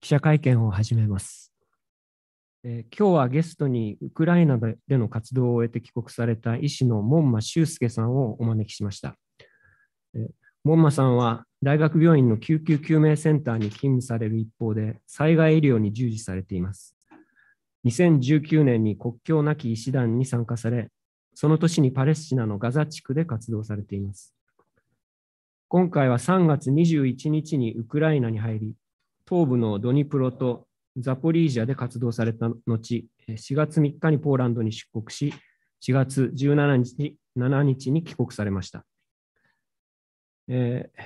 記者会見を始めます。えー、今日はゲストにウクライナでの活動を終えて帰国された医師の門馬修介さんをお招きしました。えー、門馬さんは大学病院の救急救命センターに勤務される一方で災害医療に従事されています。2019年に国境なき医師団に参加され、その年にパレスチナのガザ地区で活動されています。今回は3月21日にウクライナに入り、東部のドニプロとザポリージャで活動された後、4月3日にポーランドに出国し、4月17日 ,7 日に帰国されました、えー、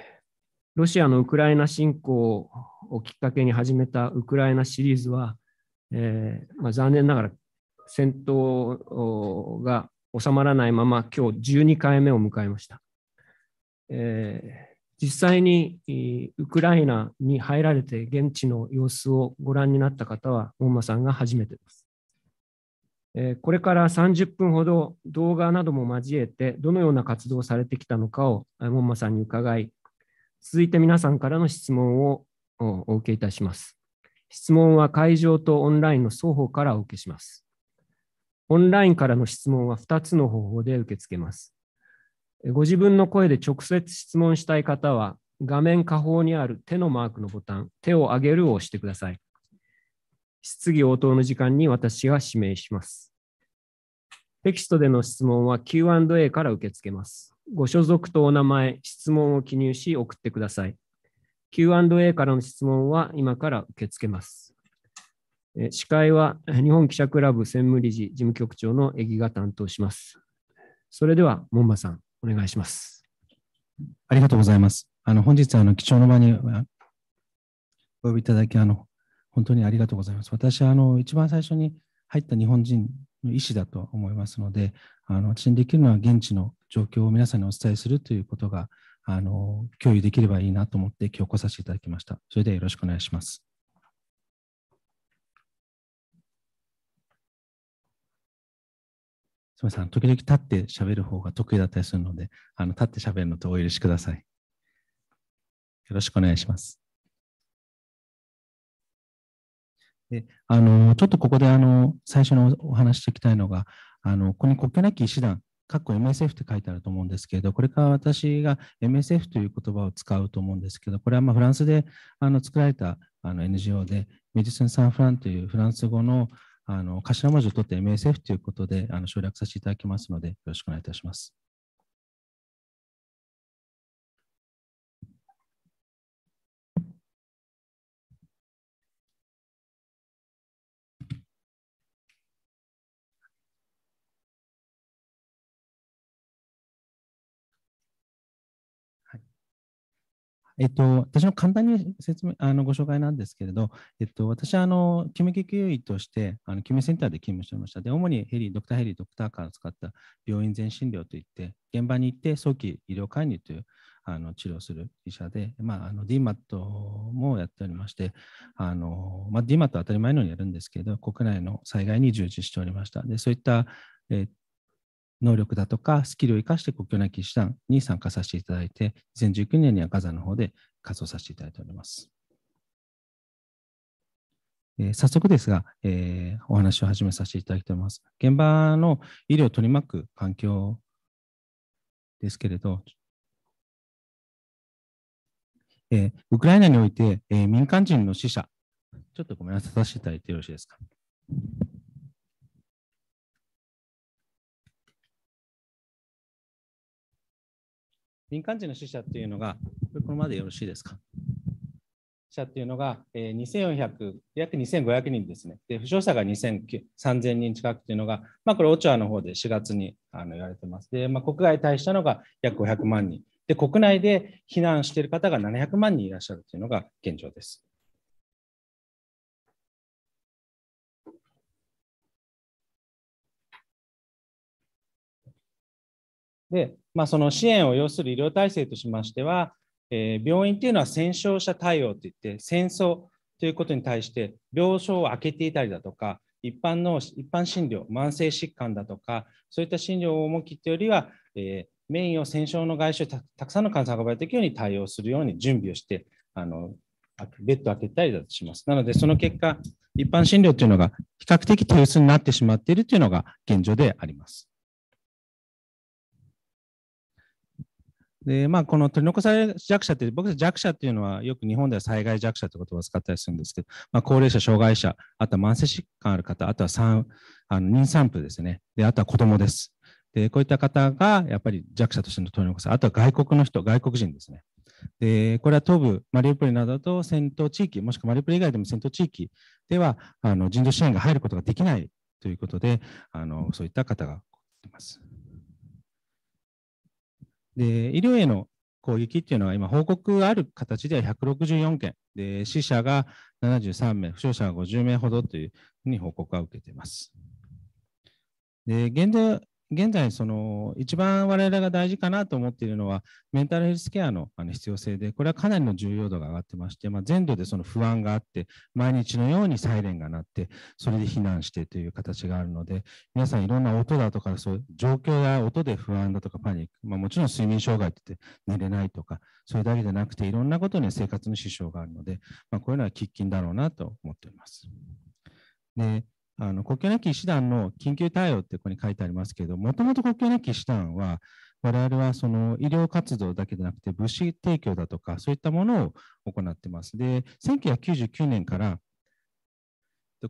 ロシアのウクライナ侵攻をきっかけに始めたウクライナシリーズは、えー、まあ、残念ながら戦闘が収まらないまま、今日12回目を迎えました。えー実際にウクライナに入られて現地の様子をご覧になった方は、門馬さんが初めてです。これから30分ほど動画なども交えて、どのような活動をされてきたのかを門馬さんに伺い、続いて皆さんからの質問をお受けいたします。質問は会場とオンラインの双方からお受けします。オンラインからの質問は2つの方法で受け付けます。ご自分の声で直接質問したい方は、画面下方にある手のマークのボタン、手を上げるを押してください。質疑応答の時間に私が指名します。テキストでの質問は Q&A から受け付けます。ご所属とお名前、質問を記入し送ってください。Q&A からの質問は今から受け付けます。司会は日本記者クラブ専務理事事務局長の江木が担当します。それでは、門馬さん。お願いします。ありがとうございます。あの本日あの貴重な場にお呼びいただきあの本当にありがとうございます。私はあの一番最初に入った日本人の医師だと思いますので、あの私にできるのは現地の状況を皆さんにお伝えするということがあの共有できればいいなと思って今日来させていただきました。それではよろしくお願いします。すみません、時々立って喋る方が得意だったりするので、あの立って喋るのとお許しください。よろしくお願いします。であのちょっとここであの最初のお話していきたいのが、あのここに国境なき医師団、かっこ MSF って書いてあると思うんですけれど、これから私が MSF という言葉を使うと思うんですけど、これはまフランスであの作られたあの NGO で、メディスン・サン・フランというフランス語のあの、頭文字を取って MSF ということで、あの、省略させていただきますので、よろしくお願いいたします。えっと、私の簡単に説明あのご紹介なんですけれど、えっと、私はあの救命救急医としてあの救命センターで勤務してました。で、主にヘリ、ドクターヘリ、ドクターカーを使った病院全診療といって、現場に行って早期医療介入というあの治療する医者で、まあ、あの DMAT もやっておりまして、あのまあ、DMAT は当たり前のようにやるんですけど、国内の災害に従事しておりました。でそういったえっ能力だとかスキルを生かして国境なき医師団に参加させていただいて、2019年にはガザの方で活動させていただいております。えー、早速ですが、えー、お話を始めさせていただいております。現場の医療を取り巻く環境ですけれど、えー、ウクライナにおいて、え民間人の死者、ちょっとごめんなさい、させていただいてよろしいですか。民間人の死者っていうのが、これまでよろしいですか。死者っていうのが、えー、2400、約2500人ですね。で、負傷者が3000人近くっていうのが、まあ、これ、オチュアの方で4月にあの言われてます。で、まあ、国外退避したのが約500万人。で、国内で避難している方が700万人いらっしゃるというのが現状です。で、まあ、その支援を要する医療体制としましては、えー、病院というのは戦勝者対応といって戦争ということに対して病床を空けていたりだとか一般の一般診療慢性疾患だとかそういった診療を重きってよりは、えー、メインを戦勝の外傷たくさんの患者さんが運ばれていくように対応するように準備をしてあのベッドを開けたりだとします。なのでその結果一般診療というのが比較的手薄になってしまっているというのが現状であります。で、まあ、この取り残され弱者って、僕たち弱者っていうのは、よく日本では災害弱者って言葉を使ったりするんですけど、まあ、高齢者、障害者、あとは慢性疾患ある方、あとは産あの妊産婦ですね。で、あとは子供です。で、こういった方が、やっぱり弱者としての取り残さあとは外国の人、外国人ですね。で、これは東部、マリウポリなどと戦闘地域、もしくはマリウポリ以外でも戦闘地域では、あの人道支援が入ることができないということで、あのそういった方がいます。で医療への攻撃っていうのは今、報告ある形では164件で、死者が73名、負傷者が50名ほどというふうに報告は受けています。で現在現在、その一番我々が大事かなと思っているのは、メンタルヘルスケアの必要性で、これはかなりの重要度が上がってまして、まあ、全土でその不安があって、毎日のようにサイレンが鳴って、それで避難してという形があるので、皆さんいろんな音だとか、そういう状況や音で不安だとかパニック、まあ、もちろん睡眠障害って言って寝れないとか、それだけじゃなくて、いろんなことに生活の支障があるので、まあ、こういうのは喫緊だろうなと思っております。であの国境なき医師団の緊急対応ってここに書いてありますけども、もともと国境なき医師団は、我々はその医療活動だけでなくて、物資提供だとか、そういったものを行ってます。で、1999年から、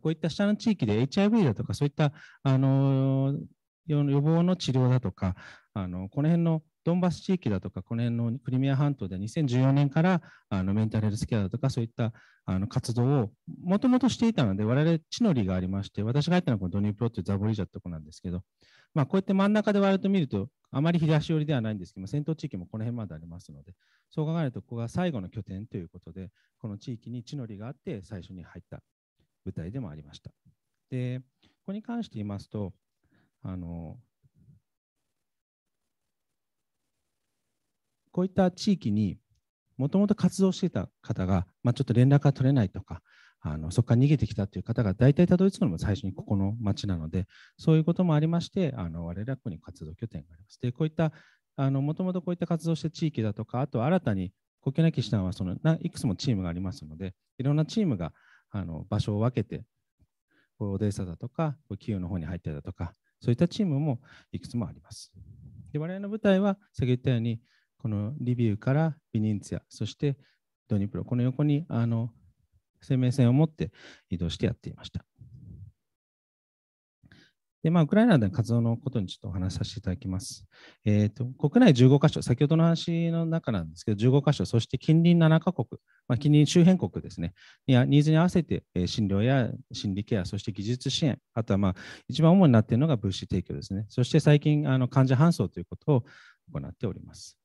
こういった下の地域で HIV だとか、そういったあの予防の治療だとか、あのこの辺のドンバス地域だとか、この辺のクリミア半島で2014年からあのメンタルヘルスケアだとか、そういったあの活動をもともとしていたので、我々地の利がありまして、私が入ったのはこのドニプロというザボリジャってとこなんですけど、まあ、こうやって真ん中で割ると見ると、あまり東寄りではないんですけど、戦闘地域もこの辺までありますので、そう考えると、ここが最後の拠点ということで、この地域に地の利があって、最初に入った部隊でもありました。で、ここに関して言いますと、あのこういった地域にもともと活動していた方が、まあ、ちょっと連絡が取れないとか、あのそこから逃げてきたという方が大体たどり着くのも最初にここの町なので、そういうこともありまして、あの我々はここに活動拠点があります。で、こういったもともとこういった活動した地域だとか、あと新たに国境なき師団はそのいくつもチームがありますので、いろんなチームがあの場所を分けて、オデーサだとか、キーウの方に入ったりだとか、そういったチームもいくつもあります。で我々の部隊は、先ほど言ったように、このリビウからビニンツィア、そしてドニプロ、この横にあの生命線を持って移動してやっていました。で、まあ、ウクライナでの活動のことにちょっとお話しさせていただきます。えっ、ー、と、国内15カ所、先ほどの話の中なんですけど、15カ所、そして近隣7カ国、まあ、近隣周辺国ですね、ニーズに合わせて、え診療や心理ケア、そして技術支援、あとは、まあ、一番主になっているのが物資提供ですね。そして最近、あの患者搬送ということを行っております。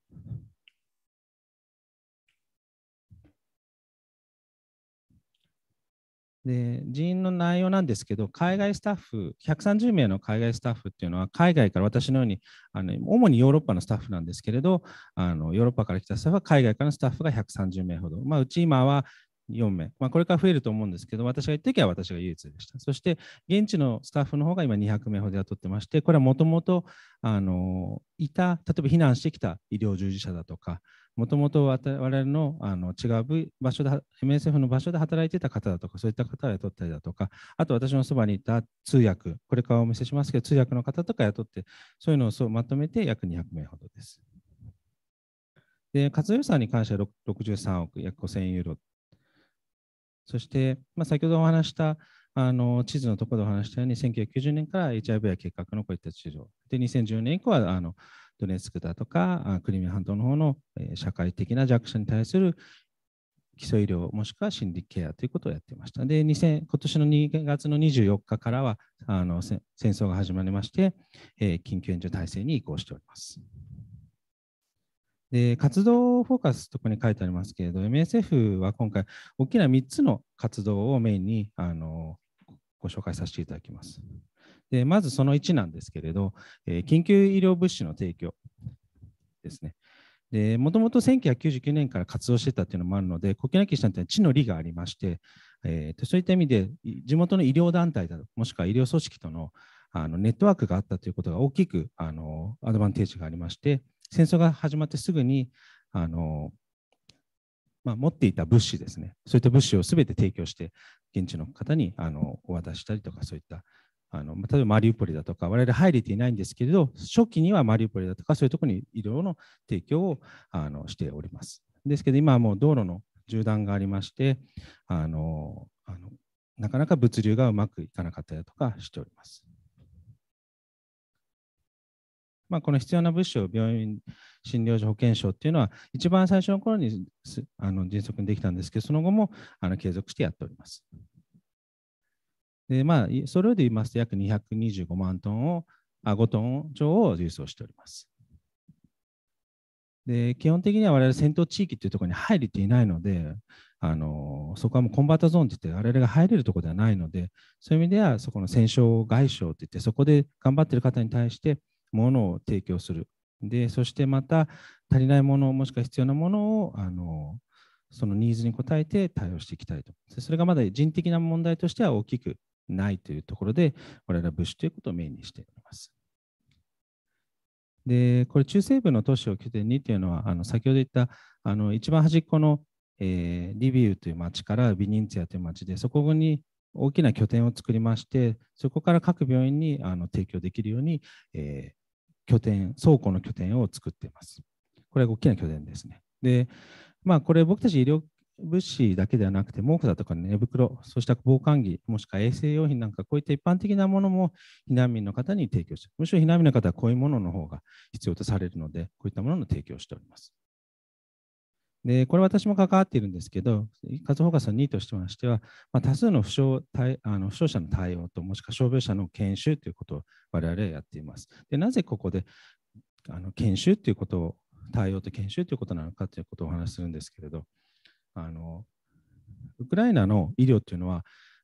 で人員の内容なんですけど、海外スタッフ、130名の海外スタッフっていうのは、海外から私のようにあの、主にヨーロッパのスタッフなんですけれどあの、ヨーロッパから来たスタッフは海外からのスタッフが130名ほど、まあ、うち今は4名、まあ、これから増えると思うんですけど、私が行った時は私が唯一でした。そして、現地のスタッフの方が今200名ほど雇ってまして、これはもともと、あの、いた、例えば避難してきた医療従事者だとか、もともと我々のあの違う場所で、MSF の場所で働いてた方だとか、そういった方を雇ったりだとか、あと私のそばにいた通訳、これからお見せしますけど、通訳の方とか雇って、そういうのをそうまとめて約200名ほどです。で、活動予算に関しては63億、約5000ユーロそして、まあ、先ほどお話したあの地図のところでお話したように、1990年から HIV や結核のこういった治療、で2010年以降はあのドネツクだとかクリミア半島の方の、えー、社会的な弱者に対する基礎医療もしくは心理ケアということをやっていました。で、2000今年の2月の24日からはあの戦争が始まりまして、えー、緊急援助体制に移行しております。で活動フォーカスとこに書いてありますけれど MSF は今回大きな3つの活動をメインにあのご紹介させていただきます。でまずその1なんですけれど、えー、緊急医療物資の提供ですね。もともと1999年から活動してたっていうのもあるので、国境なき医師団というのは地の利がありまして、えー、そういった意味で、地元の医療団体だもしくは医療組織とのあのネットワークがあったということが大きくあのアドバンテージがありまして、戦争が始まってすぐにあの、まあ、持っていた物資ですね、そういった物資をすべて提供して、現地の方にあのお渡ししたりとか、そういったあの例えばマリウポリだとか、我々入れていないんですけれど、初期にはマリウポリだとか、そういうところに医療の提供をあのしております。ですけど、今はもう道路の縦断がありまして、あのあのなかなか物流がうまくいかなかったりだとかしております。まあ、この必要な物資を病院、診療所、保健所っていうのは、一番最初の頃にあの迅速にできたんですけど、その後もあの継続してやっております。でまあ、それで言いますと、約225万トンを、あ5トン超を輸送しております。で基本的には我々戦闘地域というところに入れていないので、あのそこはもうコンバートゾーンといって我々が入れるところではないのでそういう意味ではそこの戦勝外傷といってそこで頑張っている方に対してものを提供する。で、そしてまた足りないもの、もしくは必要なものを、あのそのニーズに応えて対応していきたいと。それがまだ人的な問題としては大きくないというところで、我々は物資ということをメインにしております。で、これ、中西部の都市を拠点にというのは、あの先ほど言ったあの一番端っこの、えー、リビウという町からビニンツィアという町で、そこに大きな拠点を作りまして、そこから各病院にあの提供できるように、えー、拠点、倉庫の拠点を作っています。これは大きな拠点ですね。で、まあ、これ僕たち医療物資だけではなくて、毛布だとか寝袋、そうした防寒着、もしくは衛生用品なんか、こういった一般的なものも避難民の方に提供して、むしろ避難民の方はこういうものの方が必要とされるので、こういったものの提供をしております。で、これ私も関わっているんですけど、活動フォーカスの2としましては、まあ、多数の負傷あの負傷者の対応と、もしくは傷病者の研修ということを我々はやっています。で、なぜここであの研修ということを、対応と研修ということなのかということをお話しするんですけれど、あのウクライナの医療というのは、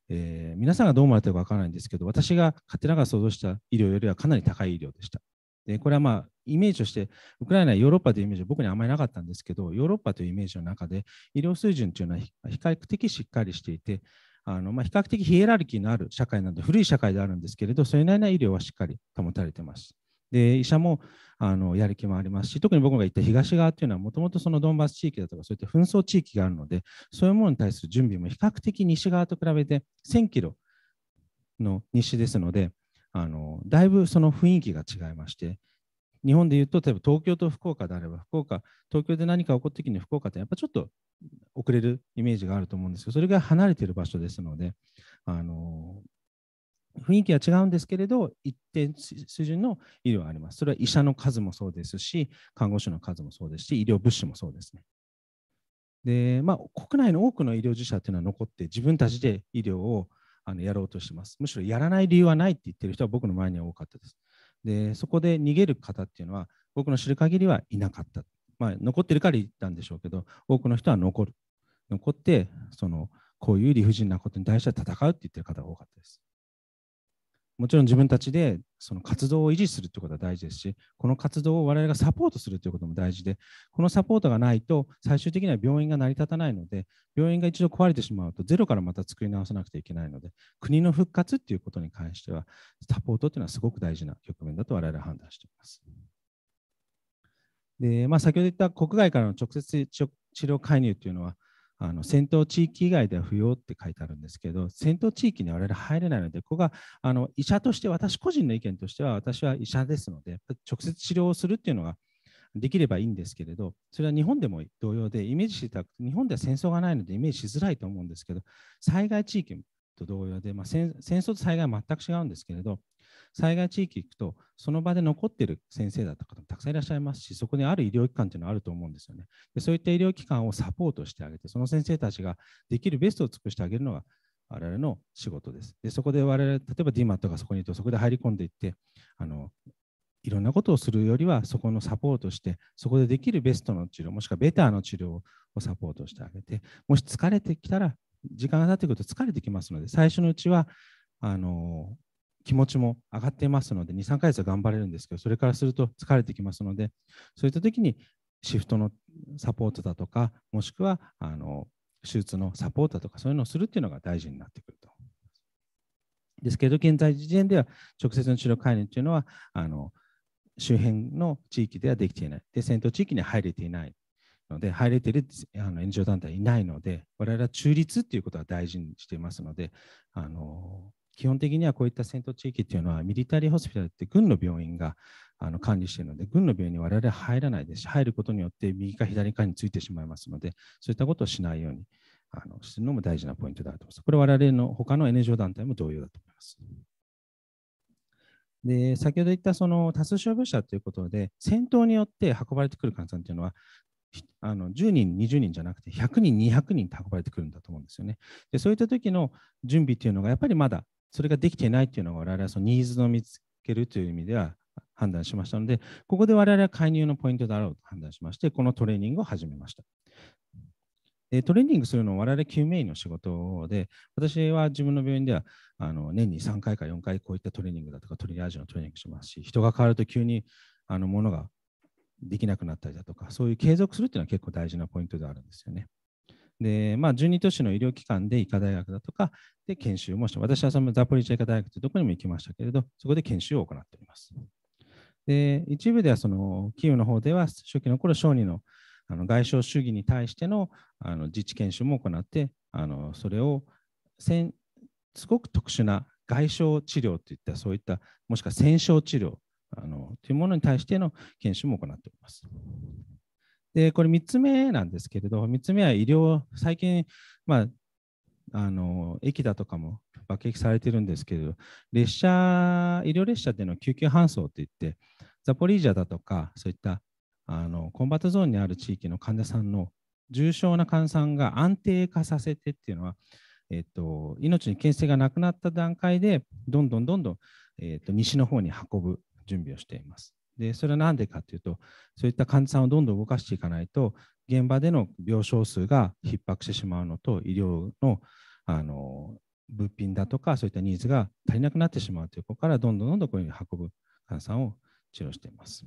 えー、皆さんがどう思われてるか分からないんですけど、私が勝手ながら想像した医療よりはかなり高い医療でした。でこれはまあイメージとしてウクライナはヨーロッパというイメージは僕にあまりなかったんですけどヨーロッパというイメージの中で医療水準というのは比較的しっかりしていてあのまあ、比較的ヒエラルキーのある社会なので古い社会であるんですけれどそれなりの医療はしっかり保たれています。で医者もあのやる気もありますし特に僕が言った東側というのはもともとそのドンバス地域だとかそういった紛争地域があるのでそういうものに対する準備も比較的西側と比べて1000キロの西ですのであのだいぶその雰囲気が違いまして日本でいうと例えば東京と福岡であれば福岡東京で何か起こった時に福岡ってやっぱちょっと遅れるイメージがあると思うんですけどそれが離れている場所ですのであの雰囲気は違うんですけれど、一定水準の医療はあります。それは医者の数もそうですし、看護師の数もそうですし、医療物資もそうですね。で、まあ、国内の多くの医療従事者というのは残って、自分たちで医療をあのやろうとしてます。むしろやらない理由はないって言ってる人は僕の前には多かったです。で、そこで逃げる方っていうのは、僕の知る限りはいなかった。まあ、残ってるから言ったんでしょうけど、多くの人は残る。残って、その、こういう理不尽なことに対して戦うって言ってる方が多かったです。もちろん自分たちでその活動を維持するということは大事ですし、この活動を我々がサポートするということも大事で、このサポートがないと、最終的には病院が成り立たないので、病院が一度壊れてしまうと、ゼロからまた作り直さなくてはいけないので、国の復活ということに関しては、サポートというのはすごく大事な局面だと我々は判断しています。でまあ、先ほど言った国外からの直接治療介入というのは、あの戦闘地域以外では不要って書いてあるんですけど戦闘地域に我々入れないのでここがあの医者として私個人の意見としては私は医者ですので直接治療をするっていうのができればいいんですけれどそれは日本でも同様でイメージしてた日本では戦争がないのでイメージしづらいと思うんですけど災害地域と同様で、まあ、戦争と災害は全く違うんですけれど災害地域行くと、その場で残っている先生だった方もたくさんいらっしゃいますし、そこにある医療機関というのはあると思うんですよね。でそういった医療機関をサポートしてあげて、その先生たちができるベストを尽くしてあげるのが我々の仕事です。でそこで我々、例えば DMAT がそこにいると、そこで入り込んでいって、あのいろんなことをするよりは、そこのサポートして、そこでできるベストの治療、もしくはベターの治療をサポートしてあげて、もし疲れてきたら、時間が経ってくると疲れてきますので、最初のうちはあの気持ちも上がっていますので、2、3ヶ月は頑張れるんですけど、それからすると疲れてきますので、そういった時にシフトのサポートだとか、もしくはあの手術のサポートだとか、そういうのをするっていうのが大事になってくると。ですけど、現在時点では直接の治療介入というのはあの周辺の地域ではできていない、で戦闘地域に入れていないので、入れているあの援助団体いないので、我々は中立っていうことは大事にしていますので、あの基本的にはこういった戦闘地域っていうのはミリタリーホスピタルって軍の病院があの管理しているので軍の病院に我々入らないですし入ることによって右か左かについてしまいますのでそういったことをしないようにあのするのも大事なポイントだと思います。これ我々の他の NGO 団体も同様だと思います。で先ほど言ったその多数傷病者ということで戦闘によって運ばれてくる患者さんというのはあの10人、20人じゃなくて100人、200人って運ばれてくるんだと思うんですよね。でそういった時の準備っていうのがやっぱりまだそれができていないというのが我々はそのニーズの見つけるという意味では判断しましたので、ここで我々は介入のポイントだろうと判断しまして、このトレーニングを始めました。でトレーニングするのは我々救命医の仕事で、私は自分の病院ではあの年に3回か4回こういったトレーニングだとかトリアージのトレーニングしますし、人が変わると急にあのものができなくなったりだとか、そういう継続するっていうのは結構大事なポイントであるんですよね。で、まあ、12都市の医療機関で医科大学だとかで研修もして、私はそのザポリーチャ医科大学というところにも行きましたけれど、そこで研修を行っております。で、一部ではそのキーウの方では初期の頃、小児のあの外傷主義に対してのあの自治研修も行って、あのそれをせんすごく特殊な外傷治療といったそういったもしくは戦傷治療あのというものに対しての研修も行っております。で、これ3つ目なんですけれど、3つ目は医療、最近、まあ、あの駅だとかも爆撃されてるんですけれど、列車、医療列車での救急搬送といって、ザポリージャだとか、そういったあのコンバットゾーンにある地域の患者さんの重症な患者さんが安定化させてっていうのは、えっと、命にけん制がなくなった段階で、どんどんどんどん、えっと、西の方に運ぶ準備をしています。でそれは何でかというとそういった患者さんをどんどん動かしていかないと現場での病床数が逼迫してしまうのと医療のあの物品だとかそういったニーズが足りなくなってしまうということからどんどんどんどんこういうふうに運ぶ患者さんを治療しています。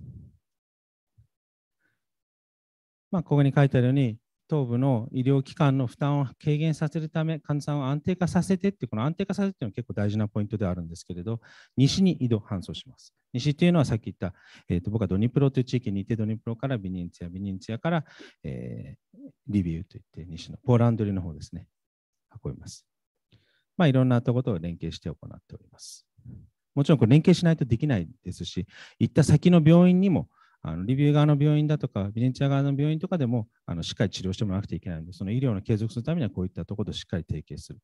まあ、ここに書いてあるように頭部の医療機関の負担を軽減させるため、患者さんを安定化させてって、この安定化させるっていうのは結構大事なポイントではあるんですけれど、西に移動搬送します。西っていうのはさっき言った、えーと、僕はドニプロという地域にいて、ドニプロからビニンツヤ、ビニンツヤから、えー、リビウといって西のポーランドリの方ですね、運びます。まあ、いろんなところと連携して行っております。もちろんこれ連携しないとできないですし、行った先の病院にもあのリビュー側の病院だとか、ビレンチア側の病院とかでもあのしっかり治療してもらわなくてはいけないので、その医療の継続するためにはこういったところとしっかり提携する。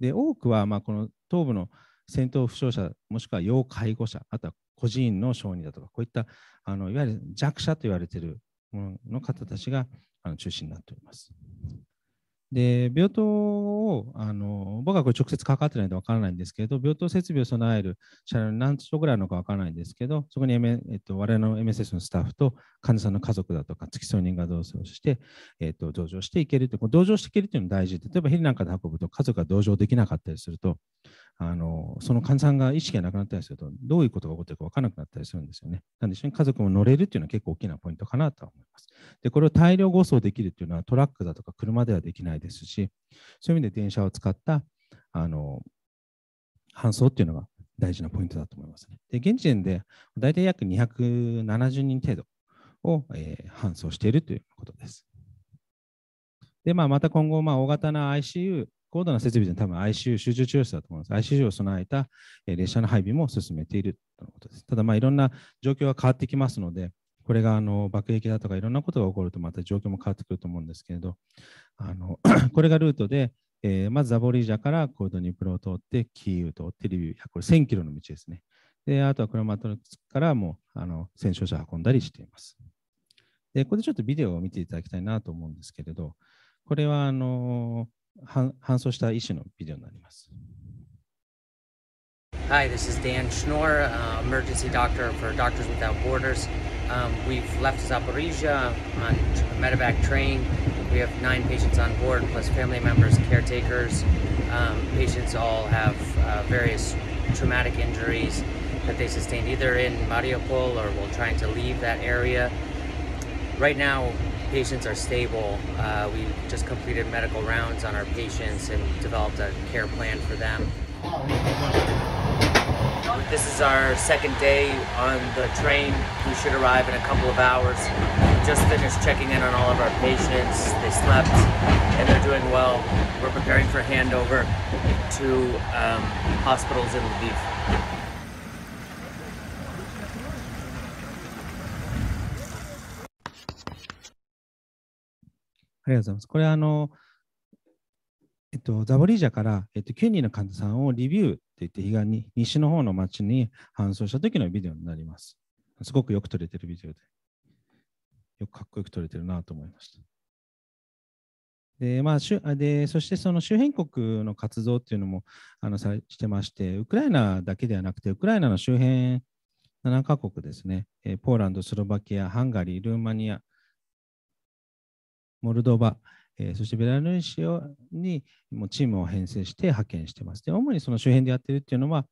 で、多くはまこの東部の戦闘負傷者、もしくは要介護者、あとは孤児院の承認だとか、こういったあのいわゆる弱者と言われているものの方たちがあの中心になっております。で、病棟を、あの僕はこれ直接関わってないと分からないんですけど、病棟設備を備える車両何所ぐらいあるのか分からないんですけど、そこに、M えっと、我々の MSS のスタッフと患者さんの家族だとか、付き添い人が同棲して、えっと、同乗していけるって同乗していけるというのが大事で、例えばヘリなんかで運ぶと家族が同乗できなかったりすると、あのその患者さんが意識がなくなったりすると、どういうことが起こっているか分からなくなったりするんですよね。なので、一緒に家族も乗れるというのは結構大きなポイントかなと思います。で、これを大量護送できるというのはトラックだとか車ではできないですし、そういう意味で電車を使ったあの搬送っていうのが大事なポイントだと思いますね。で、現時点で大体約270人程度を、えー、搬送しているということです。で、まあ、また今後、まあ、大型な ICU 高度な設備で多分 ICU、集中治療室だと思います。ICU を備えた列車の配備も進めているとのことです。ただ、まあ、いろんな状況は変わってきますので、これがあの爆撃だとかいろんなことが起こるとまた状況も変わってくると思うんですけれど、あの これがルートで、えー、まずザボリージャからコードニプロを通って、キーウ通ってリビウ、これ1000キロの道ですね。で、あとはクロマトルスからもあの戦勝者を運んだりしています。で、ここでちょっとビデオを見ていただきたいなと思うんですけれど、これはあの搬送した医師のビデオになります。Hi, this is Dan Schnorr, uh, emergency doctor for Doctors Without Borders. Um, we've left Zaporizhia on a medevac train. We have nine patients on board, plus family members, caretakers. Um, patients all have uh, various traumatic injuries that they sustained either in Mariupol or while trying to leave that area. Right now, patients are stable. Uh, we just completed medical rounds on our patients and developed a care plan for them. This is our second day on the train. We should arrive in a couple of hours. just finished checking in on all of our patients. They slept and they're doing well. We're preparing for handover to um, hospitals in Lviv. ありがとうございます。これあの、えっと、ザボリージャから、えっと、9人の患者さんをリビューって言って東に西の方の町に搬送した時のビデオになります。すごくよく撮れてるビデオで。よくかっこよく撮れてるなと思いました。でまあ、でそしてその周辺国の活動っていうのもあのさしてまして、ウクライナだけではなくて、ウクライナの周辺7カ国ですね、えポーランド、スロバキア、ハンガリー、ルーマニア、モルドバ、えー、そしてベラルーシにもチームを編成して派遣してます。で、主にその周辺でやってるっていうのは、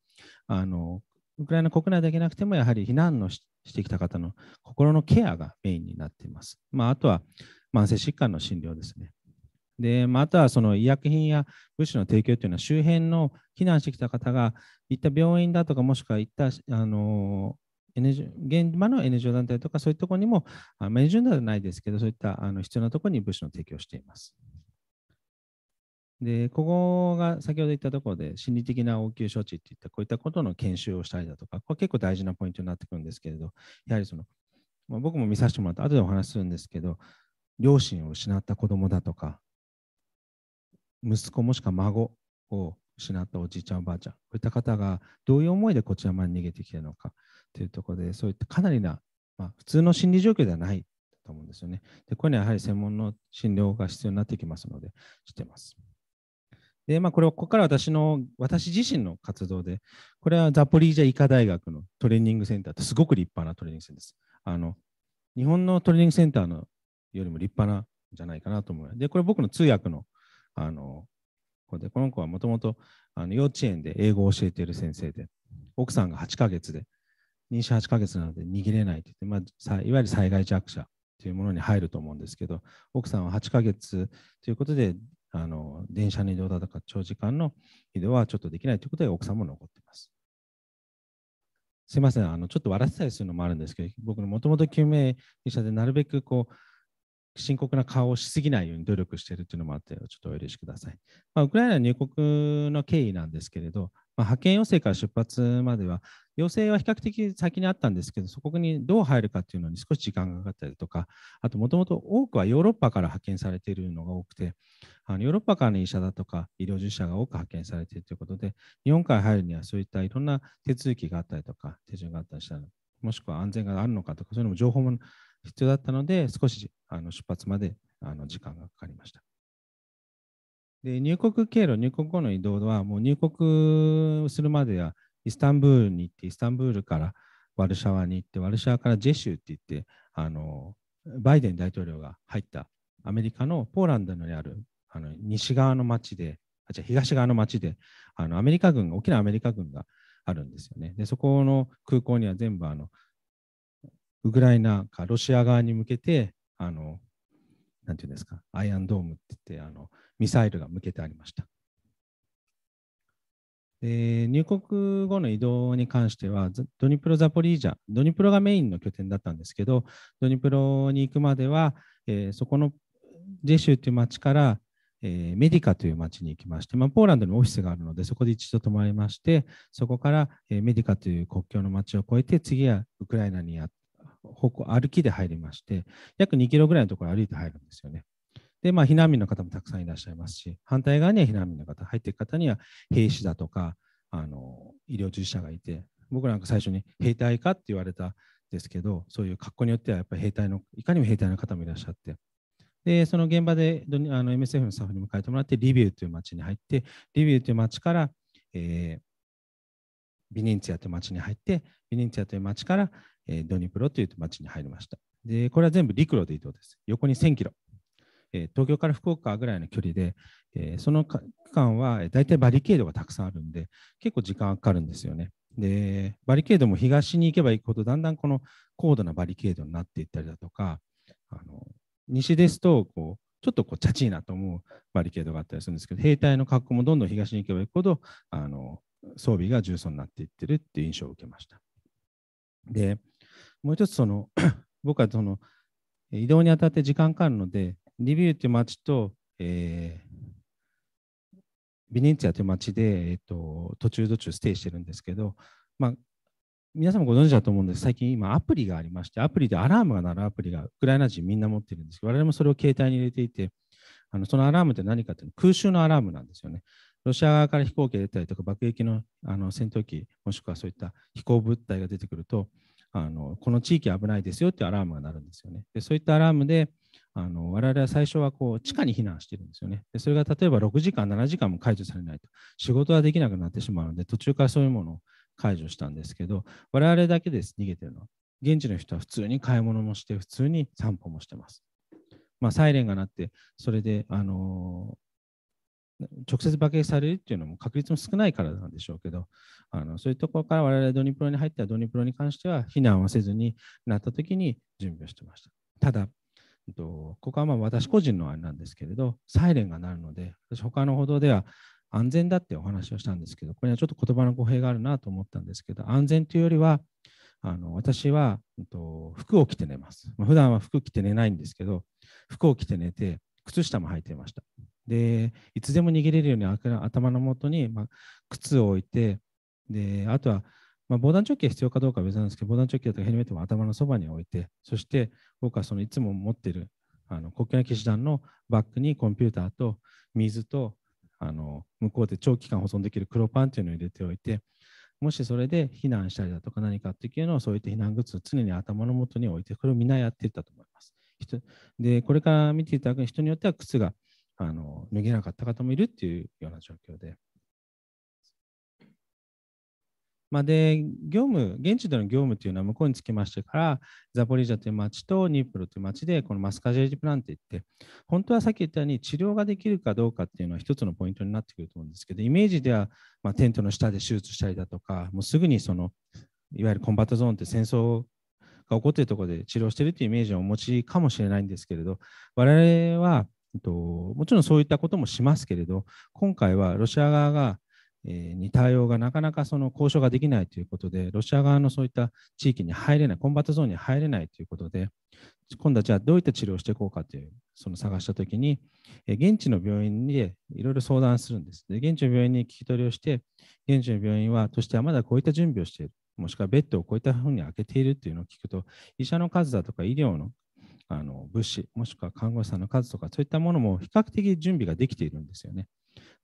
あのウクライナ国内だけなくても、やはり避難のしてきた方の心のケアがメインになっています。まあ、あとは慢性疾患の診療ですね。で、まあ、あとはその医薬品や物資の提供というのは周辺の避難してきた方が行った病院だとかもしくは行ったあの n 現場の NGO 団体とかそういうところにも、あまあ、n g ではないですけど、そういったあの必要なところに物資の提供をしています。で、ここが先ほど言ったところで、心理的な応急処置っていった、こういったことの研修をしたりだとか、これ結構大事なポイントになってくるんですけれど、やはりその、まあ、僕も見させてもらった後でお話しするんですけど、両親を失った子供だとか、息子もしくは孫を失ったおじいちゃん、おばあちゃん、こういった方がどういう思いでこちらまで逃げてきているのか、っていうところで、そういったかなりな、まあ、普通の心理状況ではないと思うんですよね。で、これにはやはり専門の診療が必要になってきますので、してます。で、まあ、これをここから私の、私自身の活動で、これはザポリージャ医科大学のトレーニングセンターとすごく立派なトレーニングセンターです。あの、日本のトレーニングセンターのよりも立派なじゃないかなと思う。で、これ僕の通訳の、あの、子で、この子はもともと幼稚園で英語を教えている先生で、奥さんが8ヶ月で妊娠8ヶ月なので握れないといって、まあ、いわゆる災害弱者というものに入ると思うんですけど、奥さんは8ヶ月ということで、あの電車に移動だとか長時間の移動はちょっとできないということで奥さんも残っています。すみません、あのちょっと笑ってたりするのもあるんですけど、僕のもともと救命医者でなるべくこう深刻な顔をしすぎないように努力しているというのもあって、ちょっとお許しください。まあ、ウクライナ入国の経緯なんですけれど、まあ、派遣要請から出発までは、要請は比較的先にあったんですけど、そこにどう入るかっていうのに少し時間がかかったりとか、あともともと多くはヨーロッパから派遣されているのが多くて、あのヨーロッパからの医者だとか医療従事者が多く派遣されているということで、日本から入るにはそういったいろんな手続きがあったりとか、手順があったりしたら、もしくは安全があるのかとか、そういうのも情報も必要だったので、少しあの出発まであの時間がかかりました。で入国経路、入国後の移動は、もう入国するまではイスタンブールに行って、イスタンブールからワルシャワに行って、ワルシャワからジェシューって言って、あのバイデン大統領が入ったアメリカのポーランドにあるあの西側の町で、あじゃ東側の町であのアメリカ軍が、大きなアメリカ軍があるんですよね。でそこの空港には全部あのウクライナかロシア側に向けてあのなんていうんですか、アイアンドームって言って、あのミサイルが向けてありました。入国後の移動に関しては、ドニプロ・ザポリージャ、ドニプロがメインの拠点だったんですけど、ドニプロに行くまでは、えー、そこのジェシュという町から、えー、メディカという町に行きまして、まあ、ポーランドにオフィスがあるので、そこで一度泊まりまして、そこから、えー、メディカという国境の町を越えて、次はウクライナにやっ方向、歩きで入りまして、約2キロぐらいのところ歩いて入るんですよね。で、まあ、避難民の方もたくさんいらっしゃいますし、反対側には避難民の方、入っていく方には兵士だとか、あの医療従事者がいて、僕なんか最初に兵隊かって言われたんですけど、そういう格好によっては、やっぱり兵隊の、いかにも兵隊の方もいらっしゃって、で、その現場であの MSF のスタッフに迎えてもらって、リビューという町に入って、リビューという町から、えー、ビニンツィアという町に入って、ビニンツィアという町から、えー、ドニプロという町に入りました。で、これは全部陸路で移動です。横に1000キロ。えー、東京から福岡ぐらいの距離で、えー、その区間は大体バリケードがたくさんあるんで、結構時間がかかるんですよね。で、バリケードも東に行けば行くほど、だんだんこの高度なバリケードになっていったりだとか、あの西ですとこう、ちょっとこう、チャチいなと思うバリケードがあったりするんですけど、兵隊の格好もどんどん東に行けば行くほど、あの装備が重装になっていってるっていう印象を受けました。で、もう一つその 僕はその移動にあたって時間かかるので、リビウという町と、えー、ビニンツィアという町で、えーと、途中途中ステイしてるんですけど、まあ、皆さんもご存知だと思うんです最近今アプリがありまして、アプリでアラームが鳴るアプリがウクライナ人みんな持ってるんですけど、我々もそれを携帯に入れていて、あのそのアラームって何かっていうの空襲のアラームなんですよね。ロシア側から飛行機が出たりとか、爆撃のあの戦闘機、もしくはそういった飛行物体が出てくると、あのこの地域危ないですよっていうアラームが鳴るんですよね。でそういったアラームであの我々は最初はこう地下に避難してるんですよねで。それが例えば6時間、7時間も解除されないと仕事はできなくなってしまうので途中からそういうものを解除したんですけど我々だけです逃げてるのは現地の人は普通に買い物もして普通に散歩もしてます。まあ、サイレンが鳴ってそれで、あの直接馬鹿されるっていうのも確率も少ないからなんでしょうけどあのそういうところから我々ドニプロに入ったドニプロに関しては避難はせずになった時に準備をしてましたただここはまあ私個人のあれなんですけれどサイレンが鳴るので私他の歩道では安全だってお話をしたんですけどこれはちょっと言葉の語弊があるなと思ったんですけど安全というよりはあの私は、えっと、服を着て寝ます、まあ、普段は服着て寝ないんですけど服を着て寝て靴下も履いていましたでいつでも逃げれるように頭のもとに、まあ、靴を置いてであとは、まあ、防弾チョッキが必要かどうかは別なんですけど防弾チョッキだとヘルメットも頭のそばに置いてそして僕はそのいつも持っているあの国境な騎士団のバッグにコンピューターと水とあの向こうで長期間保存できる黒パンというのを入れておいてもしそれで避難したりだとか何かっていうのをそういった避難グッズを常に頭のもとに置いてこれをみんなやっていたと思います。でこれから見ていただく人によっては靴があの脱げなかった方もいるっていうような状況で。まあ、で業務現地での業務というのは向こうにつきましてからザポリージャという町とニープロという町でこのマスカジェージプランティいって本当はさっき言ったように治療ができるかどうかっていうのは一つのポイントになってくると思うんですけどイメージではまテントの下で手術したりだとかもうすぐにそのいわゆるコンバットゾーンって戦争が起こっているところで治療しているというイメージをお持ちかもしれないんですけれど我々はともちろんそういったこともしますけれど、今回はロシア側が、えー、に対応がなかなかその交渉ができないということで、ロシア側のそういった地域に入れない、コンバットゾーンに入れないということで、今度はじゃあどういった治療をしていこうかという、その探したときに、えー、現地の病院でいろいろ相談するんです。で、現地の病院に聞き取りをして、現地の病院はとしてはまだこういった準備をしている。もしくはベッドをこういったふうに開けているっていうのを聞くと、医者の数だとか医療のあの物資、もしくは看護師さんの数とか、そういったものも比較的準備ができているんですよね。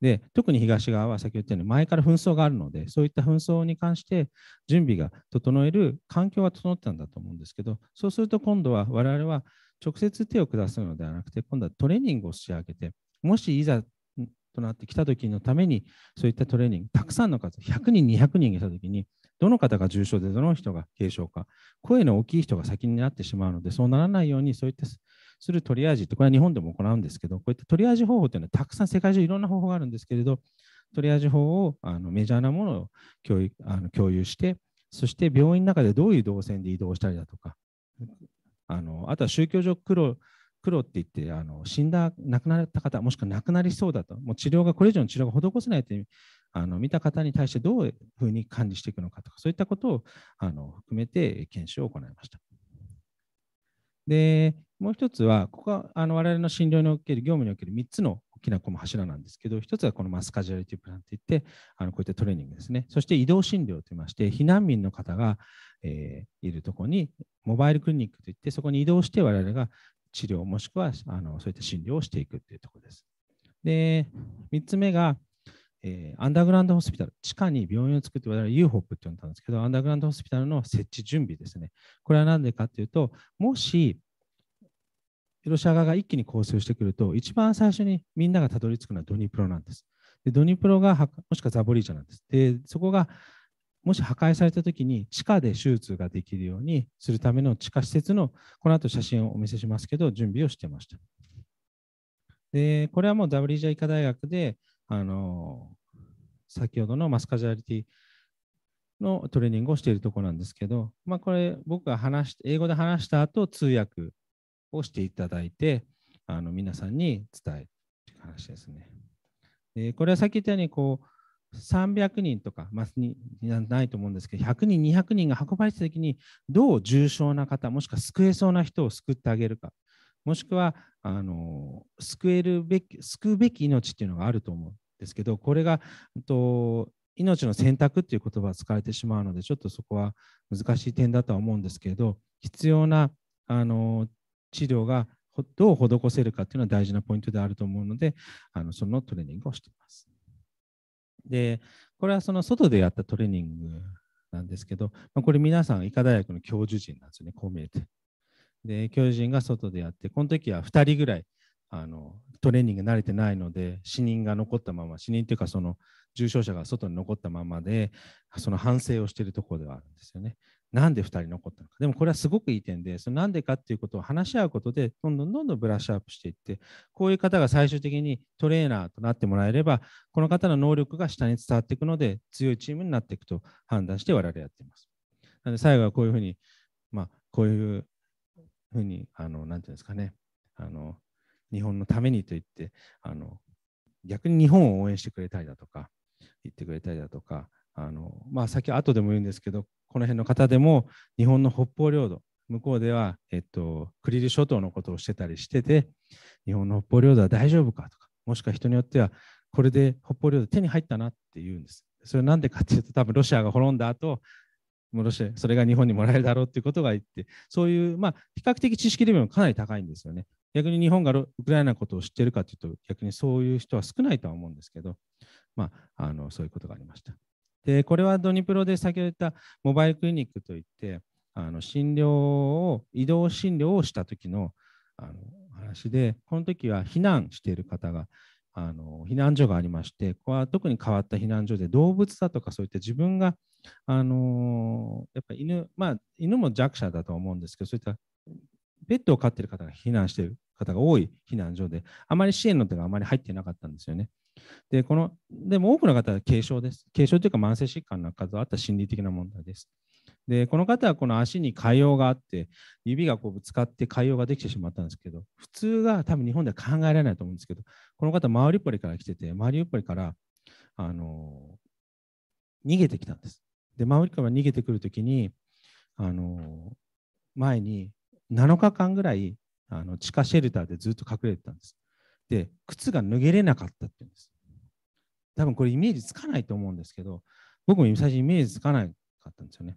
で特に東側は先ほど言ったように前から紛争があるのでそういった紛争に関して準備が整える環境は整ったんだと思うんですけどそうすると今度は我々は直接手を下すのではなくて今度はトレーニングを仕上げてもしいざとなってきた時のためにそういったトレーニングたくさんの数100人200人いた時にどの方が重症で、どの人が軽症か、声の大きい人が先になってしまうので、そうならないように、そういったするトリアージって、これは日本でも行うんですけど、こういったトリアージ方法というのは、たくさん世界中いろんな方法があるんですけれど、トリアージ法をあのメジャーなものを共有あの共有して、そして病院の中でどういう動線で移動したりだとか、あのあとは宗教上苦労黒って言ってあの死んだ亡くなった方もしくは亡くなりそうだともう治療がこれ以上の治療が施せないというあの見た方に対してどういうふうに管理していくのかとか、そういったことをあの含めて研修を行いました。で、もう一つは、ここはあの我々の診療における業務における3つの大きなこの柱なんですけど、一つはこのマスカジュアリティプランといって、あのこういったトレーニングですね。そして移動診療といいまして、避難民の方が、えー、いるところに、モバイルクリニックといって、そこに移動して我々が治療もしくはあのそういった診療をしていくというところです。で、3つ目が、えー、アンダーグラウンドホスピタル、地下に病院を作って、我々 UHOP って呼んだんですけど、アンダーグラウンドホスピタルの設置準備ですね。これは何でかっていうと、もし、ロシア側が一気に攻勢してくると、一番最初にみんながたどり着くのはドニプロなんです。でドニプロが、もしくはザボリージャなんです。で、そこが、もし破壊されたときに、地下で手術ができるようにするための地下施設の、この後写真をお見せしますけど、準備をしてました。で、これはもうザボリージャ医科大学で、あの先ほどのマスカジュアリティのトレーニングをしているところなんですけど、まあ、これ僕が話し英語で話した後通訳をしていただいてあの皆さんに伝えるという話ですね。でこれはさっき言ったようにこう300人とか、まあ、にないと思うんですけど、100人、200人が運ばれたときに、どう重症な方、もしくは救えそうな人を救ってあげるか、もしくはあの救えるべき救うべき命っていうのがあると思うんですけどこれがと命の選択っていう言葉を使われてしまうのでちょっとそこは難しい点だとは思うんですけれど必要なあの治療がどう施せるかっていうのは大事なポイントであると思うのであのそのトレーニングをしています。でこれはその外でやったトレーニングなんですけど、まあ、これ皆さん医科大学の教授陣なんですよねこう見えて。で教人が外でやってこの時は2人ぐらいあのトレーニング慣れてないので死人が残ったまま死人というかその重症者が外に残ったままでその反省をしているところではあるんですよね。なんで2人残ったのか。でもこれはすごくいい点で、そのなんでかっていうことを話し合うことで、どんどんどんどんブラッシュアップしていって、こういう方が最終的にトレーナーとなってもらえれば、この方の能力が下に伝わっていくので、強いチームになっていくと判断して我々やっています。なので最後はこういうふうに、まあ、こういうふうに、あの、なんていうんですかね、あの、日本のためにと言って、あの、逆に日本を応援してくれたりだとか、言ってくれたりだとか、あの、まあ、先後でも言うんですけど、この辺の方でも日本の北方領土、向こうでは、えっと、クリル諸島のことをしてたりしてて、日本の北方領土は大丈夫かとか、もしくは人によっては、これで北方領土手に入ったなって言うんです。それなんでかっていうと、多分ロシアが滅んだ後、戻して、それが日本にもらえるだろうっていうことが言って、そういう、まあ、比較的知識レベルもかなり高いんですよね。逆に日本がウクライナのことを知ってるかというと、逆にそういう人は少ないとは思うんですけど、まあ、あのそういうことがありました。で、これはドニプロで先ほど言ったモバイルクリニックといって、あの診療を、移動診療をした時のあの話で、この時は避難している方があの避難所がありましてここは特に変わった避難所で動物だとかそういった自分があのやっぱ犬まあ犬も弱者だと思うんですけどそういったペットを飼ってる方が避難してる方が多い避難所であまり支援の手があまり入ってなかったんですよね。でこのでも多くの方は軽症です。軽症というか慢性疾患の方はあった心理的な問題です。で、この方はこの足に潰瘍があって、指がこうぶつかって潰瘍ができてしまったんですけど、普通が多分日本では考えられないと思うんですけど、この方、マウリポリから来てて、マウリポリから、あの逃げてきたんです。で、マウリポリから逃げてくるときに、あの前に7日間ぐらいあの地下シェルターでずっと隠れてたんです。で、靴が脱げれなかったって言うんです。多分これイメージつかないと思うんですけど、僕も最初イメージつかなかったんですよね。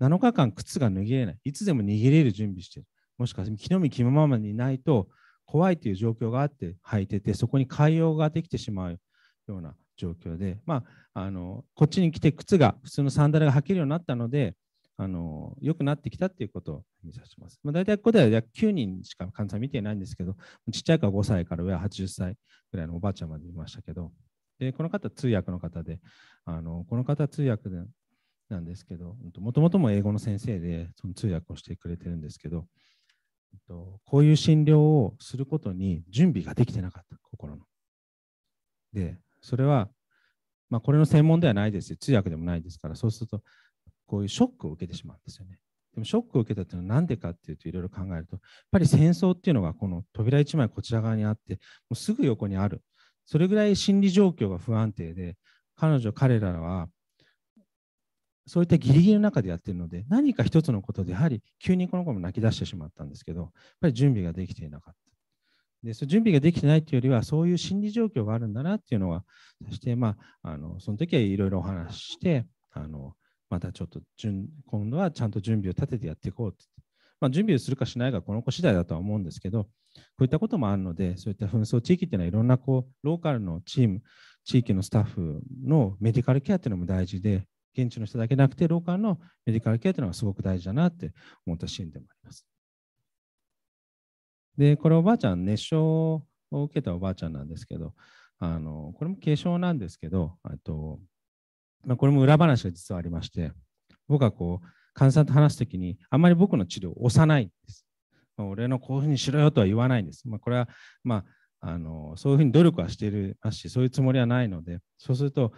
7日間靴が脱げれない。いつでも逃げれる準備してる。もしかして着の身のままにいないと怖いという状況があって履いてて、そこに海洋ができてしまうような状況で、まあ、あのこっちに来て靴が普通のサンダルが履けるようになったので、良くなってきたということを見させます。まあ、大体ここでは約9人しか患者さん見てないんですけど、ちっちゃい子は5歳から上は80歳ぐらいのおばあちゃんまでいましたけど、でこの方、通訳の方で、あのこの方、通訳でなんですけど、もともとも英語の先生でその通訳をしてくれてるんですけど、こういう診療をすることに準備ができてなかった、心の。で、それは、まあ、これの専門ではないですよ、通訳でもないですから、そうすると、こういうショックを受けてしまうんですよね。でもショックを受けたっていうのは何でかっていうといろいろ考えるとやっぱり戦争っていうのがこの扉一枚こちら側にあってもうすぐ横にあるそれぐらい心理状況が不安定で彼女彼らはそういったギリギリの中でやってるので、何か一つのことで、やはり急にこの子も泣き出してしまったんですけど、やっぱり準備ができていなかった。でそ準備ができてないというよりは、そういう心理状況があるんだなっていうのは、そして、まあ、あのその時はいろいろお話しして、あのまたちょっと今度はちゃんと準備を立ててやっていこうと。まあ、準備をするかしないかこの子次第だとは思うんですけど、こういったこともあるので、そういった紛争地域っていうのはいろんなこうローカルのチーム、地域のスタッフのメディカルケアっていうのも大事で、現地の人だけなくて、ローカルのメディカルケアというのがすごく大事だなって思ったシーンでもあります。で、これおばあちゃん、熱傷を受けたおばあちゃんなんですけど、あのこれも軽症なんですけど、あとまあ、これも裏話が実はありまして、僕はこう、患者さんと話すときに、あまり僕の治療を押さないんです。まあ、俺のこういうふうにしろよとは言わないんです。まあ、これは、まあ、あのそういうふうに努力はしていますし、そういうつもりはないので、そうすると、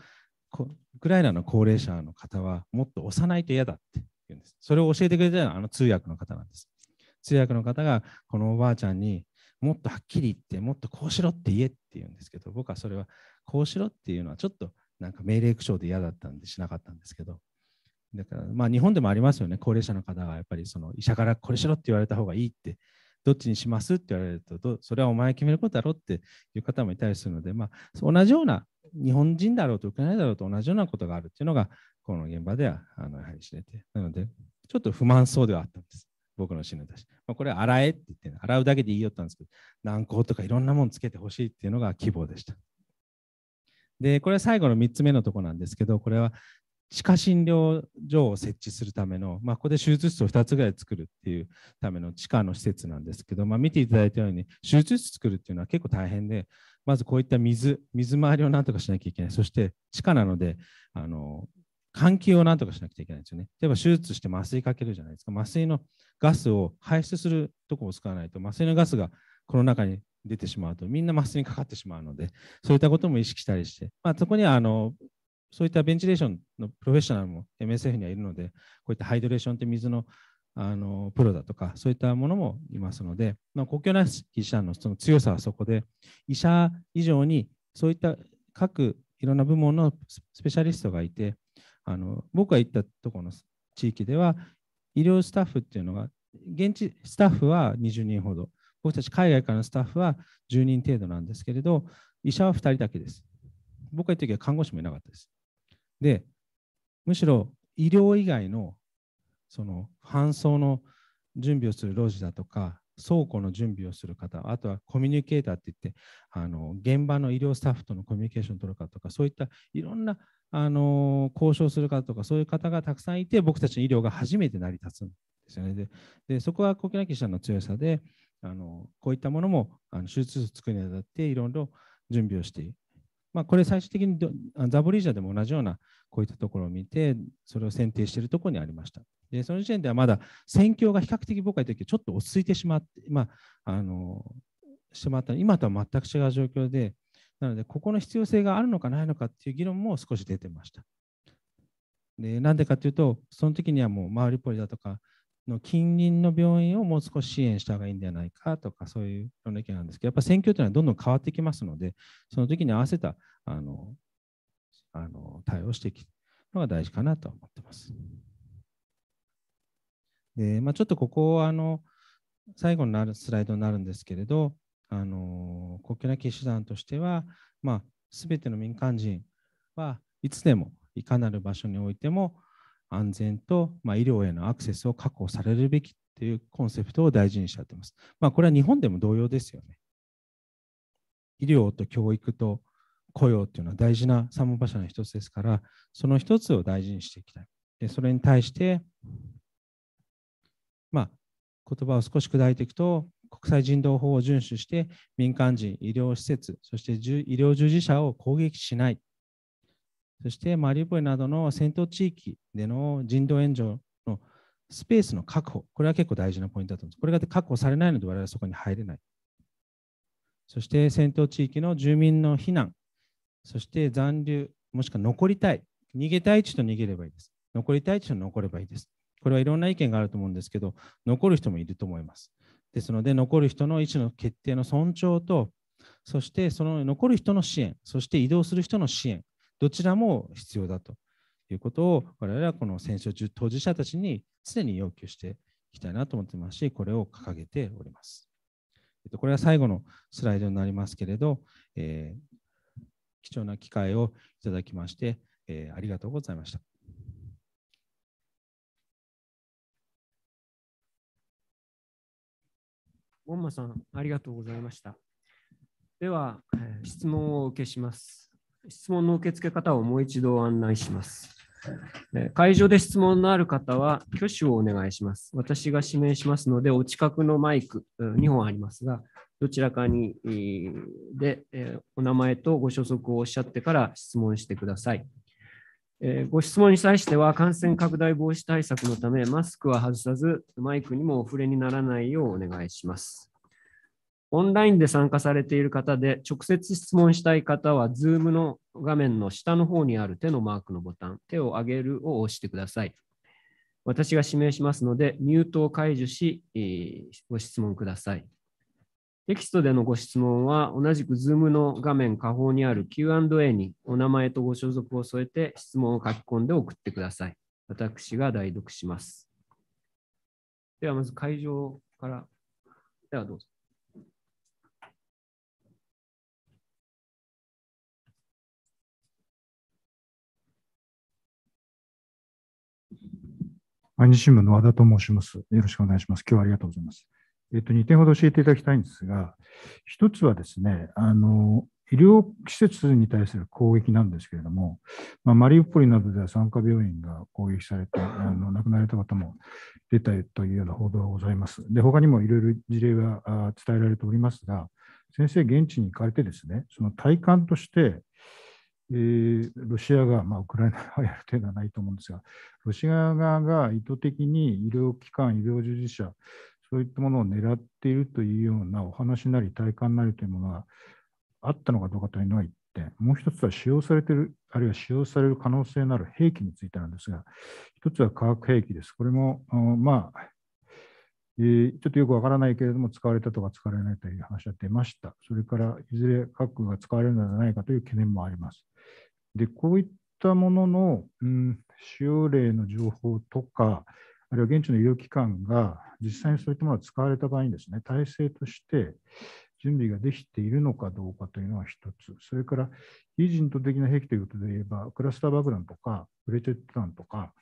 ウクライナの高齢者の方はもっと幼いと嫌だって言うんです。それを教えてくれたのはあの通訳の方なんです。通訳の方がこのおばあちゃんにもっとはっきり言ってもっとこうしろって言えって言うんですけど僕はそれはこうしろっていうのはちょっとなんか命令口調で嫌だったんでしなかったんですけどだからまあ日本でもありますよね高齢者の方がやっぱりその医者からこれしろって言われた方がいいってどっちにしますって言われると、それはお前決めることだろうっていう方もいたりするので、まあ、同じような、日本人だろうとウクライナだろうと同じようなことがあるっていうのが、この現場ではあのやはり知れて、なので、ちょっと不満そうではあったんです。僕の死ぬだし。まあ、これは洗えって言って、洗うだけでいいよったんですけど、軟膏とかいろんなものつけてほしいっていうのが希望でした。で、これは最後の3つ目のとこなんですけど、これは歯科診療所を設置するための、まあ、ここで手術室を2つぐらい作るっていうための地下の施設なんですけど、まあ、見ていただいたように手術室作るっていうのは結構大変でまずこういった水水回りをなんとかしなきゃいけないそして地下なのであの換気をなんとかしなきゃいけないんですよね例えば手術して麻酔かけるじゃないですか麻酔のガスを排出するとこを使わないと麻酔のガスがこの中に出てしまうとみんな麻酔にかかってしまうのでそういったことも意識したりして、まあ、そこにはあのそういったベンチレーションのプロフェッショナルも MSF にはいるので、こういったハイドレーションって水のあのプロだとか、そういったものもいますので、まあ、国境なき医者のその強さはそこで、医者以上にそういった各いろんな部門のスペシャリストがいて、あの僕が行ったところの地域では、医療スタッフっていうのが、現地スタッフは20人ほど、僕たち海外からのスタッフは10人程度なんですけれど、医者は2人だけです。僕が行った時は看護師もいなかったです。で、むしろ医療以外のその搬送の準備をする路地だとか、倉庫の準備をする方、あとはコミュニケーターっていって、あの現場の医療スタッフとのコミュニケーションを取る方とか、そういったいろんなあの交渉する方とか、そういう方がたくさんいて、僕たちの医療が初めて成り立つんですよね。で、でそこは国内さ者の強さで、あのこういったものもあの手術を作るにあたって、いろいろ準備をしてまあ、これ最終的にザボリージャでも同じようなこういったところを見て、それを選定しているところにありました。で、その時点ではまだ戦況が比較的僕が言ったちょっと落ち着いてしまって、まあ、あの、しまった今とは全く違う状況で、なので、ここの必要性があるのかないのかっていう議論も少し出てました。で、なんでかっていうと、その時にはもうマウリポリだとか、の近隣の病院をもう少し支援した方がいいんじゃないかとか、そういういろんな意見なんですけど、やっぱ選挙というのはどんどん変わってきますので、その時に合わせたあのあの対応していくのが大事かなと思ってます。でまあ、ちょっとここあの最後になるスライドになるんですけれど、あの国境なき手段としては、まあ、全ての民間人はいつでもいかなる場所においても安全と、まあ、医療へのアクセスを確保されるべきというコンセプトを大事にしちゃってます。まあ、これは日本でも同様ですよね。医療と教育と雇用というのは大事な三本柱の一つですから、その一つを大事にしていきたい。でそれに対して、まあ、言葉を少し砕いていくと、国際人道法を遵守して、民間人、医療施設、そして医療従事者を攻撃しない。そしてマリウポリなどの戦闘地域での人道援助のスペースの確保、これは結構大事なポイントだと思います。これが確保されないので、我々はそこに入れない。そして戦闘地域の住民の避難、そして残留、もしくは残りたい、逃げたい地と逃げればいいです。残りたい地と残ればいいです。これはいろんな意見があると思うんですけど、残る人もいると思います。ですので、残る人の位置の決定の尊重と、そしてその残る人の支援、そして移動する人の支援、どちらも必要だということを、我々はこの戦争中当事者たちに常に要求していきたいなと思ってますし、これを掲げております。これは最後のスライドになりますけれど、えー、貴重な機会をいただきまして、えー、ありがとうございました。門馬さん、ありがとうございました。では、質問をお受けします。質問の受付方をもう一度案内します。会場で質問のある方は挙手をお願いします。私が指名しますので、お近くのマイク2本ありますが、どちらかにでお名前とご所属をおっしゃってから質問してください。ご質問に際しては、感染拡大防止対策のため、マスクは外さず、マイクにもお触れにならないようお願いします。オンラインで参加されている方で、直接質問したい方は、Zoom の画面の下の方にある手のマークのボタン、手を上げるを押してください。私が指名しますので、ミュートを解除し、ご質問ください。テキストでのご質問は、同じく Zoom の画面下方にある Q&A にお名前とご所属を添えて質問を書き込んで送ってください。私が代読します。では、まず会場から。では、どうぞ。毎日新聞の和田と申します。よろしくお願いします。今日はありがとうございます。えっと、2点ほど教えていただきたいんですが、1つはですね、あの、医療施設に対する攻撃なんですけれども、まあ、マリウポリなどでは産科病院が攻撃されて、あの亡くなられた方も出たというような報道がございます。で、他にもいろいろ事例が伝えられておりますが、先生、現地に行かれてですね、その体感として、えー、ロシアが、まあ、ウクライナがやるというのはないと思うんですが、ロシア側が意図的に医療機関、医療従事者、そういったものを狙っているというようなお話なり、体感なりというものがあったのかどうかというのは1点、もう1つは使用されている、あるいは使用される可能性のある兵器についてなんですが、1つは化学兵器です。これも、まあえー、ちょっとよくわからないけれども、使われたとか使われないという話は出ました。それから、いずれ核が使われるのではないかという懸念もあります。で、こういったものの、うん、使用例の情報とか、あるいは現地の医療機関が実際にそういったものが使われた場合にですね、体制として準備ができているのかどうかというのは一つ、それから非人道的な兵器ということで言えば、クラスター爆弾とか、プレテッド弾とか、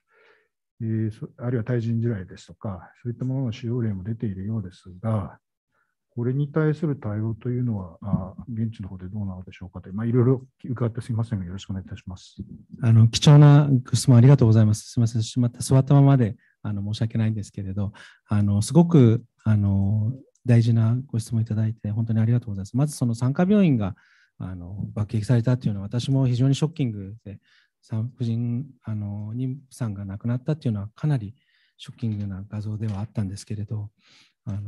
えー、あるいは対人地雷ですとか、そういったものの使用例も出ているようですが、これに対する対応というのは、あ現地の方でどうなのでしょうかと、まあ、いろいろ伺ってすみませんが、よろしくお願いいたします。あの貴重なご質問ありがとうございます。すみません、また座ったままであの申し訳ないんですけれど、あのすごくあの大事なご質問いただいて、本当にありがとうございます。まず、その産科病院があの爆撃されたというのは、私も非常にショッキングで、産婦人あの妊婦さんが亡くなったというのは、かなりショッキングな画像ではあったんですけれど、あの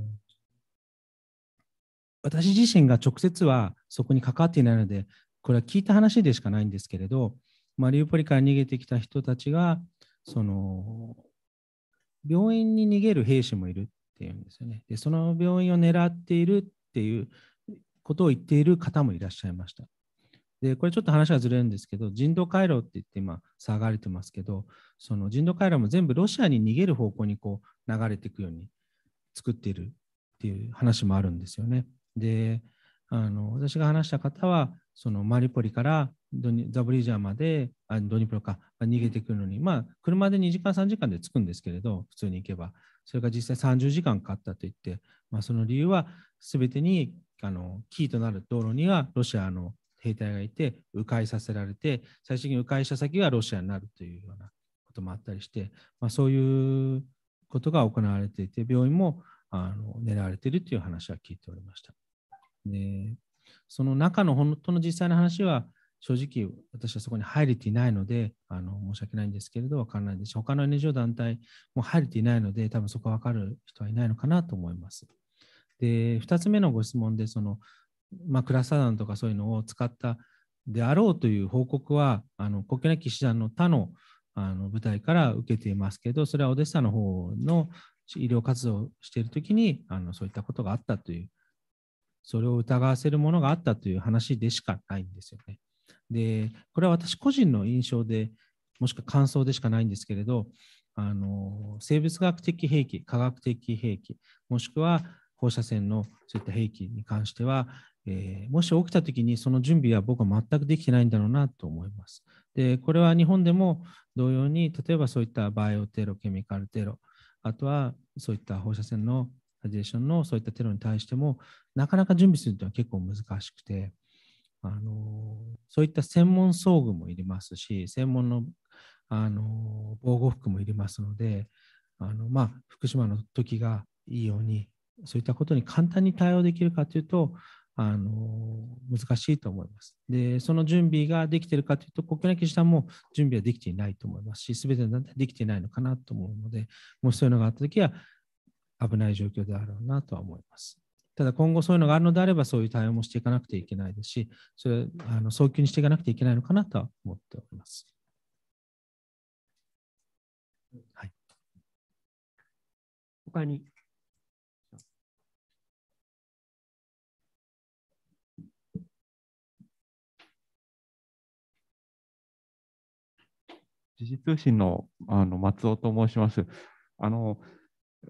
私自身が直接はそこに関わっていないので、これは聞いた話でしかないんですけれど、マリウポリから逃げてきた人たちが、その病院に逃げる兵士もいるっていうんですよね。で、その病院を狙っているっていうことを言っている方もいらっしゃいました。で、これちょっと話がずれるんですけど、人道回廊って言って今、騒がれてますけど、その人道回廊も全部ロシアに逃げる方向にこう流れていくように作っているっていう話もあるんですよね。であの私が話した方はそのマリポリからドニザブリージャーまであドニプロか逃げてくるのに、まあ、車で2時間3時間で着くんですけれど普通に行けばそれが実際30時間かかったといって、まあ、その理由は全てにあのキーとなる道路にはロシアの兵隊がいて迂回させられて最終的に迂回した先がロシアになるというようなこともあったりして、まあ、そういうことが行われていて病院もあの狙われているという話は聞いておりました。ね、その中の本当の実際の話は、正直私はそこに入れていないのであの申し訳ないんですけれど分からないですし他の NGO 団体も入れていないので多分そこ分かる人はいないのかなと思います。で2つ目のご質問でその、まあ、クラスター団とかそういうのを使ったであろうという報告はあの国境なき師団の他のあの部隊から受けていますけどそれはオデッサの方の医療活動をしている時にあのそういったことがあったというそれを疑わせるものがあったという話でしかないんですよね。で、これは私個人の印象で、もしくは感想でしかないんですけれど、あの生物学的兵器、科学的兵器、もしくは放射線のそういった兵器に関しては、えー、もし起きたときにその準備は僕は全くできてないんだろうなと思います。で、これは日本でも同様に、例えばそういったバイオテロ、ケミカルテロ、あとはそういった放射線のラジエーションのそういったテロに対しても、なかなか準備するというのは結構難しくて、あのそういった専門装具もいりますし、専門のあの防護服もいりますので、あのまあ、福島の時がいいように、そういったことに簡単に対応できるかというと、あの難しいと思います。で、その準備ができているかというと、国内記者も準備はできていないと思いますし、すべてできていないのかなと思うので、もしそういうのがあったときは、危ない状況であろうなとは思います。ただ今後そういうのがあるのであればそういう対応もしていかなくてはいけないですし、それあの早急にしていかなくてはいけないのかなとは思っております。はい、他に時事通信のあの松尾と申します。あの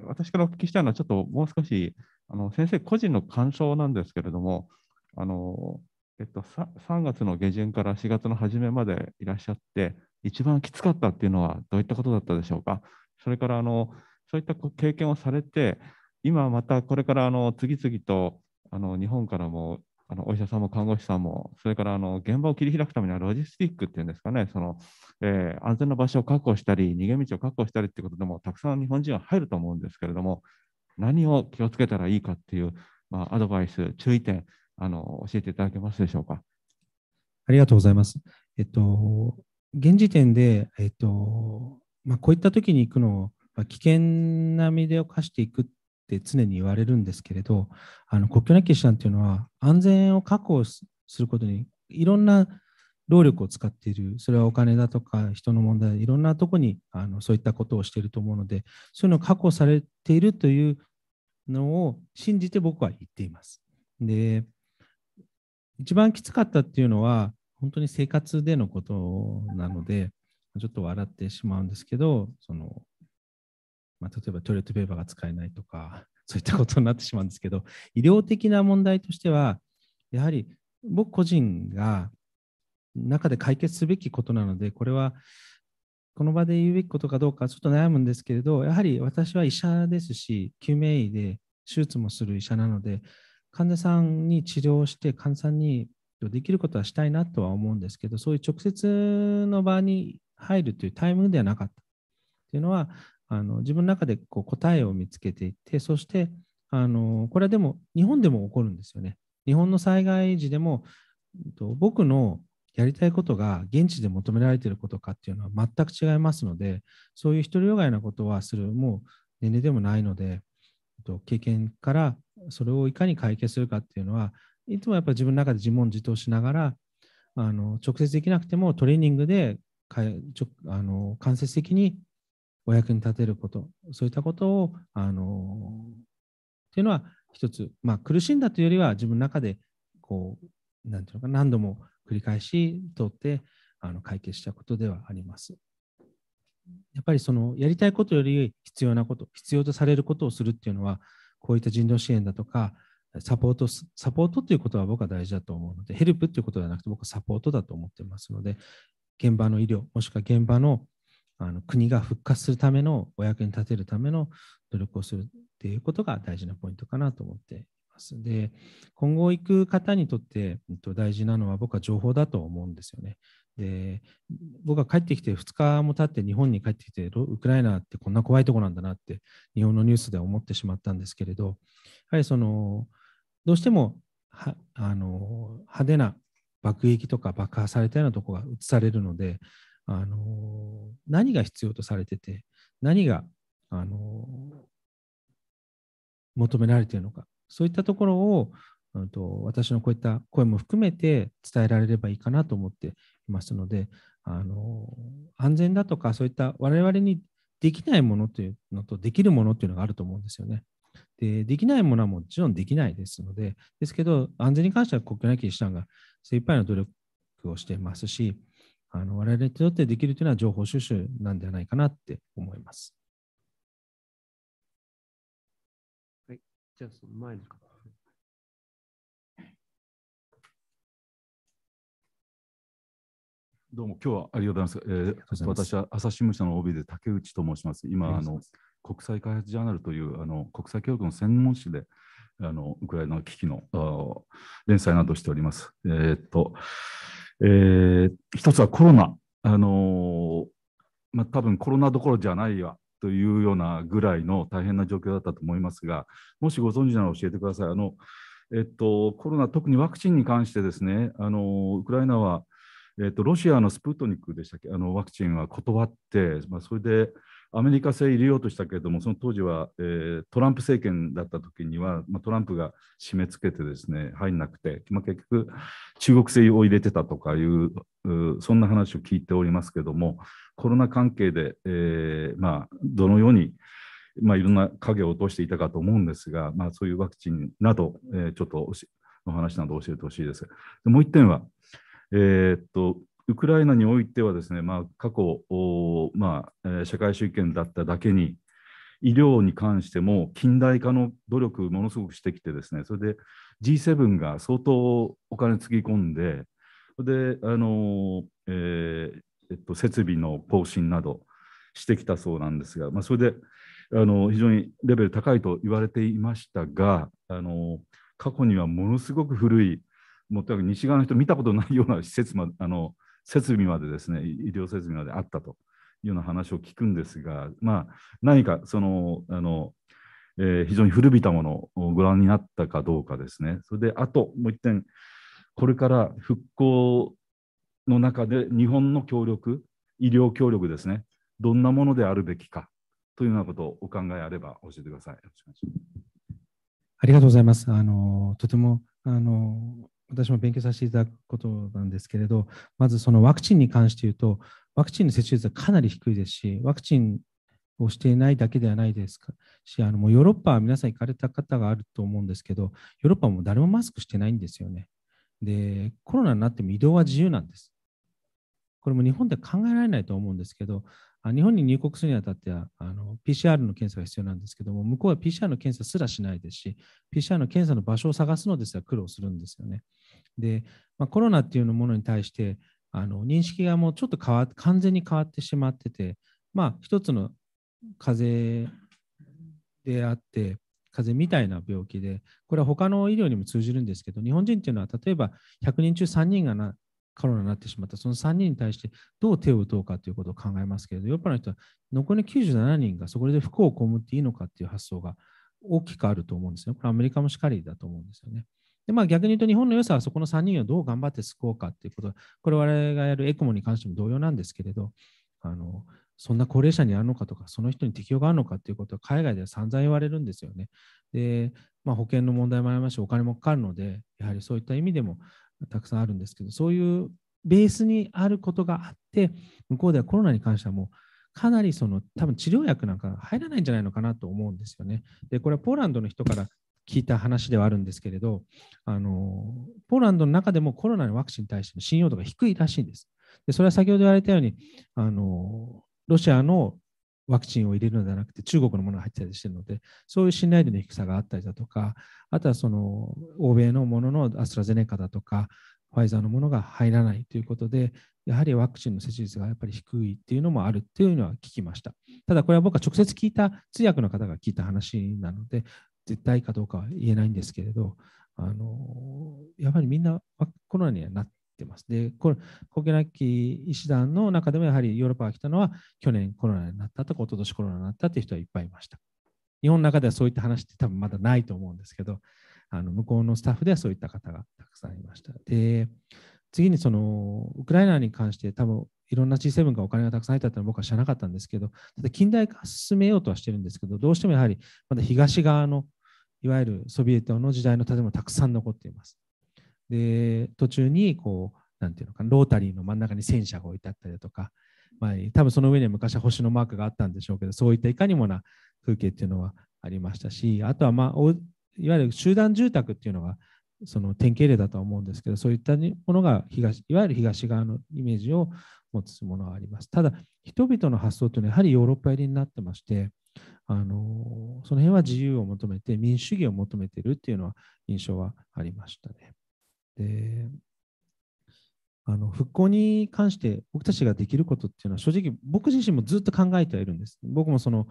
私からお聞きしたいのは、ちょっともう少しあの先生個人の感想なんですけれども、あのえっと、3月の下旬から4月の初めまでいらっしゃって、一番きつかったっていうのはどういったことだったでしょうか。それからあのそういった経験をされて、今またこれからあの次々とあの日本からもあのお医者さんも看護師さんも、それからあの現場を切り開くためにはロジスティックっていうんですかね、そのえー、安全な場所を確保したり、逃げ道を確保したりってことでも、たくさん日本人は入ると思うんですけれども、何を気をつけたらいいかっていう、まあ、アドバイス、注意点あの、教えていただけますでしょうか。ありがとうございます。えっと、現時点で、えっとまあ、こういった時に行くのを危険な身で犯していくっって常に言われるんですけれど、あの国境なき医師団というのは安全を確保することにいろんな労力を使っている、それはお金だとか人の問題、いろんなとこにあのそういったことをしていると思うので、そういうのを確保されているというのを信じて僕は言っています。で、一番きつかったっていうのは、本当に生活でのことなので、ちょっと笑ってしまうんですけど、そのまあ、例えばトイレットペーパーが使えないとか、そういったことになってしまうんですけど、医療的な問題としては、やはり僕個人が中で解決すべきことなので、これはこの場で言うべきことかどうかちょっと悩むんですけれど、やはり私は医者ですし、救命医で手術もする医者なので、患者さんに治療して、患者さんにできることはしたいなとは思うんですけど、そういう直接の場に入るというタイミングではなかったというのは、あの自分の中でこう答えを見つけていってそしてあのこれはでも日本でも起こるんですよね。日本の災害時でも僕のやりたいことが現地で求められていることかっていうのは全く違いますのでそういう独りよがいなことはするもう年齢でもないので経験からそれをいかに解決するかっていうのはいつもやっぱり自分の中で自問自答しながらあの直接できなくてもトレーニングであの間接的にお役に立てること、そういったことを、あのっていうのは一つ、まあ、苦しんだというよりは自分の中でこう、なんていうのか、何度も繰り返し通ってあの解決したことではあります。やっぱりそのやりたいことより必要なこと、必要とされることをするっていうのは、こういった人道支援だとか、サポート、サポートということは僕は大事だと思うので、ヘルプということではなくて、僕はサポートだと思ってますので、現場の医療、もしくは現場のあの国が復活するためのお役に立てるための努力をするっていうことが大事なポイントかなと思っています。で、今後行く方にとって、大事なのは僕は情報だと思うんですよね。で、僕は帰ってきて2日も経って日本に帰ってきて、ウクライナってこんな怖いとこなんだなって日本のニュースで思ってしまったんですけれど、やはりその、どうしてもはあの派手な爆撃とか爆破されたようなところが映されるので、あの何が必要とされてて何があの求められているのかそういったところを、うん、と私のこういった声も含めて伝えられればいいかなと思っていますのであの安全だとかそういった我々にできないものというのとできるものというのがあると思うんですよね。でできないものはもちろんできないですのでですけど安全に関しては国境なき医師団が精一杯の努力をしていますしあの我々にとってできるというのは情報収集なんではないかなって思います。はい、じゃあその前ですか。どうも今日はありがとうございます。えー、私は朝日新聞社の OB で竹内と申します。今あの国際開発ジャーナルというあの国際教育の専門誌であのウクライナの危機の連載などしております。えー、っとえー、一つはコロナ、あのーまあ、多分コロナどころじゃないわというようなぐらいの大変な状況だったと思いますが、もしご存知なら教えてください。あのえっと、コロナ、特にワクチンに関してですね、あのウクライナは、えっと、ロシアのスプートニクでしたっけ、あのワクチンは断って、まあ、それで、アメリカ製入れようとしたけれども、その当時は、えー、トランプ政権だった時には、まあ、トランプが締め付けてですね、入んなくて、まあ、結局、中国製を入れてたとかいう、うそんな話を聞いておりますけども、コロナ関係で、えー、まあ、どのように、まあ、いろんな影を落としていたかと思うんですが、まあ、そういうワクチンなど、えー、ちょっとお話など教えてほしいです。もう1点は、えー、っとウクライナにおいてはですね、まあ、過去、まあ社会主義権だっただけに、医療に関しても近代化の努力、ものすごくしてきてですね、それで G7 が相当お金つぎ込んで、それで、あのえーえっと、設備の更新などしてきたそうなんですが、まあ、それであの非常にレベル高いと言われていましたが、あの過去にはものすごく古い、もうとにかく西側の人見たことないような施設まあの設備までですね、医療設備まであったというような話を聞くんですが、まあ、何かその、あの、えー、非常に古びたものをご覧になったかどうかですね。それで、あともう一点、これから復興の中で日本の協力、医療協力ですね、どんなものであるべきかというようなことをお考えあれば教えてください。ありがとうございます。あのとてもあの私も勉強させていただくことなんですけれど、まずそのワクチンに関して言うと、ワクチンの接種率はかなり低いですし、ワクチンをしていないだけではないですし、あのもうヨーロッパは皆さん行かれた方があると思うんですけど、ヨーロッパはも誰もマスクしてないんですよね。で、コロナになっても移動は自由なんです。これも日本では考えられないと思うんですけど、日本に入国するにあたってはあの PCR の検査が必要なんですけども、向こうは PCR の検査すらしないですし、PCR の検査の場所を探すのですら苦労するんですよね。で、まあ、コロナっていうものに対して、あの認識がもうちょっと変わ完全に変わってしまってて、まあ、一つの風邪であって、風邪みたいな病気で、これは他の医療にも通じるんですけど、日本人っていうのは、例えば100人中3人がなコロナになってしまったその3人に対してどう手を打とうかということを考えますけれど、ヨーロッパの人は残り97人がそこで不幸を被っていいのかという発想が大きくあると思うんですよ。これアメリカもしかりだと思うんですよね。でまあ、逆に言うと日本の良さはそこの3人をどう頑張って救おうかということこれ我々がやるエクモに関しても同様なんですけれど、あのそんな高齢者にあるのかとか、その人に適用があるのかということは海外では散々言われるんですよね。で、まあ、保険の問題もありますし、お金もかかるので、やはりそういった意味でも、たくさんあるんですけど、そういうベースにあることがあって、向こうではコロナに関してはもう、かなりその多分治療薬なんか入らないんじゃないのかなと思うんですよね。で、これはポーランドの人から聞いた話ではあるんですけれど、あのポーランドの中でもコロナのワクチンに対しての信用度が低いらしいんです。でそれは先ほど言われたようにあのロシアのワクチンを入れるのではなくて中国のものが入ってたりしてるので、そういう信頼度の低さがあったりだとか、あとはその欧米のもののアストラゼネカだとか、ファイザーのものが入らないということで、やはりワクチンの接種率がやっぱり低いっていうのもあるっていうのは聞きました。ただこれは僕は直接聞いた通訳の方が聞いた話なので、絶対かどうかは言えないんですけれど、あのやはりみんなコロナにはなってってます。で、これ、コケラッキー医師団の中でもやはりヨーロッパが来たのは、去年コロナになったとか、一昨年コロナになったという人はいっぱいいました。日本の中ではそういった話って多分まだないと思うんですけど、あの向こうのスタッフではそういった方がたくさんいました。で、次にそのウクライナに関して多分いろんな G7 がお金がたくさん入ったってのは僕は知らなかったんですけど、ただ近代化進めようとはしてるんですけど、どうしてもやはりまだ東側のいわゆるソビエトの時代の建物たくさん残っています。で途中にこうなんていうのかロータリーの真ん中に戦車が置いてあったりだとか、まあ、多分その上には昔は星のマークがあったんでしょうけどそういったいかにもな風景っていうのはありましたしあとは、まあ、いわゆる集団住宅っていうのがその典型例だと思うんですけどそういったものが東いわゆる東側のイメージを持つものはありますただ人々の発想というのはやはりヨーロッパ入りになってましてあのその辺は自由を求めて民主主義を求めているっていうのは印象はありましたね。であの復興に関して僕たちができることっていうのは正直僕自身もずっと考えてはいるんです。僕もその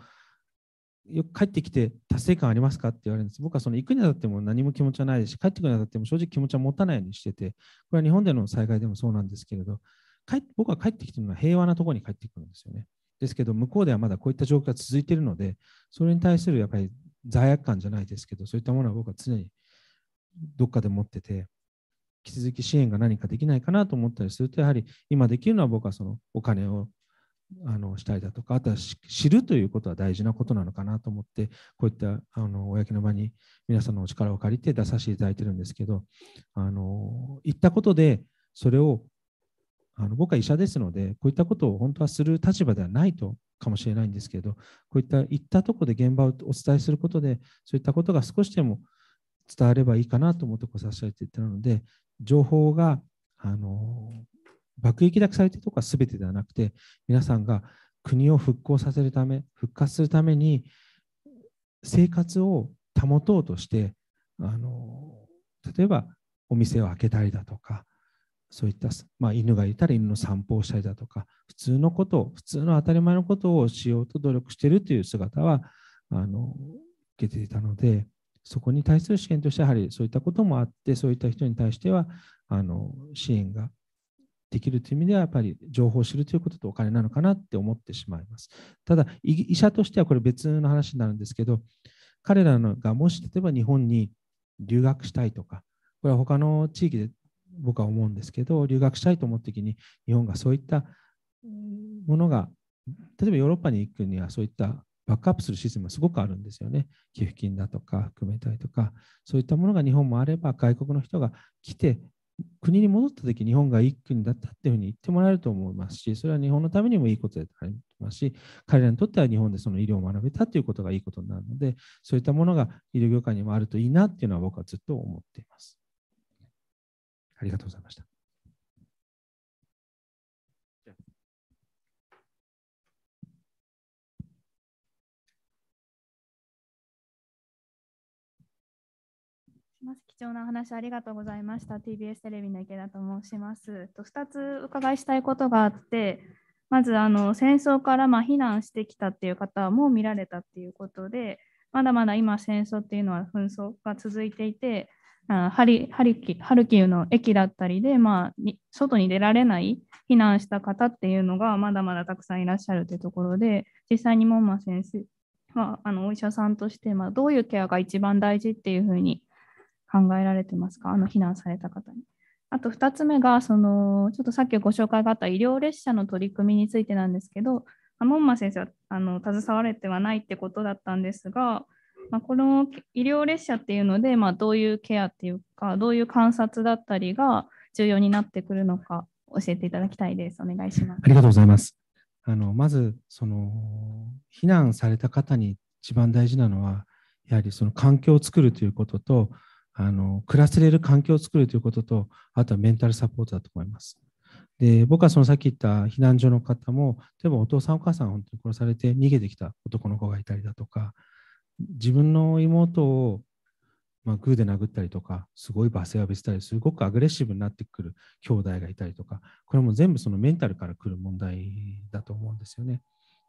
よく帰ってきて達成感ありますかって言われるんです。僕はその行くにあたっても何も気持ちはないですし、帰ってくるにあたっても正直気持ちは持たないようにしてて、これは日本での災害でもそうなんですけれど、帰僕は帰ってきてるのは平和なところに帰ってくるんですよね。ですけど、向こうではまだこういった状況が続いているので、それに対するやっぱり罪悪感じゃないですけど、そういったものは僕は常にどっかで持ってて、引き続き支援が何かできないかなと思ったりすると、やはり今できるのは僕はそのお金をあのしたりだとか、あとは知るということは大事なことなのかなと思って、こういったあの公の場に皆さんのお力を借りて出させていただいてるんですけど、あの行ったことで、それをあの僕は医者ですので、こういったことを本当はする立場ではないとかもしれないんですけど、こういった行ったとこで現場をお伝えすることで、そういったことが少しでも伝わればいいかなと思ってこさせていただいているので、情報があの爆撃だけされてとか全てではなくて皆さんが国を復興させるため復活するために生活を保とうとしてあの例えばお店を開けたりだとかそういった、まあ、犬がいたら犬の散歩をしたりだとか普通のことを普通の当たり前のことをしようと努力しているという姿はあの受けていたのでそこに対する支援としてやはりそういったこともあってそういった人に対してはあの支援ができるという意味ではやっぱり情報を知るということとお金なのかなって思ってしまいます。ただ医者としてはこれ別の話になるんですけど彼らのがもし例えば日本に留学したいとかこれは他の地域で僕は思うんですけど留学したいと思った時に日本がそういったものが例えばヨーロッパに行くにはそういったバックアップするシステムがすごくあるんですよね。寄付金だとか含めたりとか、そういったものが日本もあれば、外国の人が来て、国に戻った時日本がいい国だったっていうふうに言ってもらえると思いますし、それは日本のためにもいいことだと思いますし、彼らにとっては日本でその医療を学べたということがいいことになるので、そういったものが医療業界にもあるといいなっていうのは僕はずっと思っています。ありがとうございました。貴重なお話ありがとうございました。TBS テレビの池田と申します。と2つ伺いしたいことがあって、まずあの戦争からま避難してきたっていう方も見られたっていうことで、まだまだ今戦争っていうのは紛争が続いていて、あハリハリキハルキウの駅だったりで、まあ、に外に出られない避難した方っていうのがまだまだたくさんいらっしゃるというところで実際に門馬先生は、まあ、あのお医者さんとして、まあ、どういうケアが一番大事っていうふうに考えられてますかあの避難された方に。あと2つ目がそのちょっとさっきご紹介があった医療列車の取り組みについてなんですけど門馬先生はあの携われてはないってことだったんですが、まあ、この医療列車っていうので、まあ、どういうケアっていうかどういう観察だったりが重要になってくるのか教えていただきたいです。お願いします。ありがとうございます。あのまずその避難された方に一番大事なのはやはりその環境を作るということとあの暮らせれる環境を作るということと、あとはメンタルサポートだと思います。で僕はそのさっき言った避難所の方も、例えばお父さん、お母さん、本当に殺されて逃げてきた男の子がいたりだとか、自分の妹を、まあ、グーで殴ったりとか、すごい罵声を浴びせたり、すごくアグレッシブになってくる兄弟がいたりとか、これも全部そのメンタルからくる問題だと思うんですよね。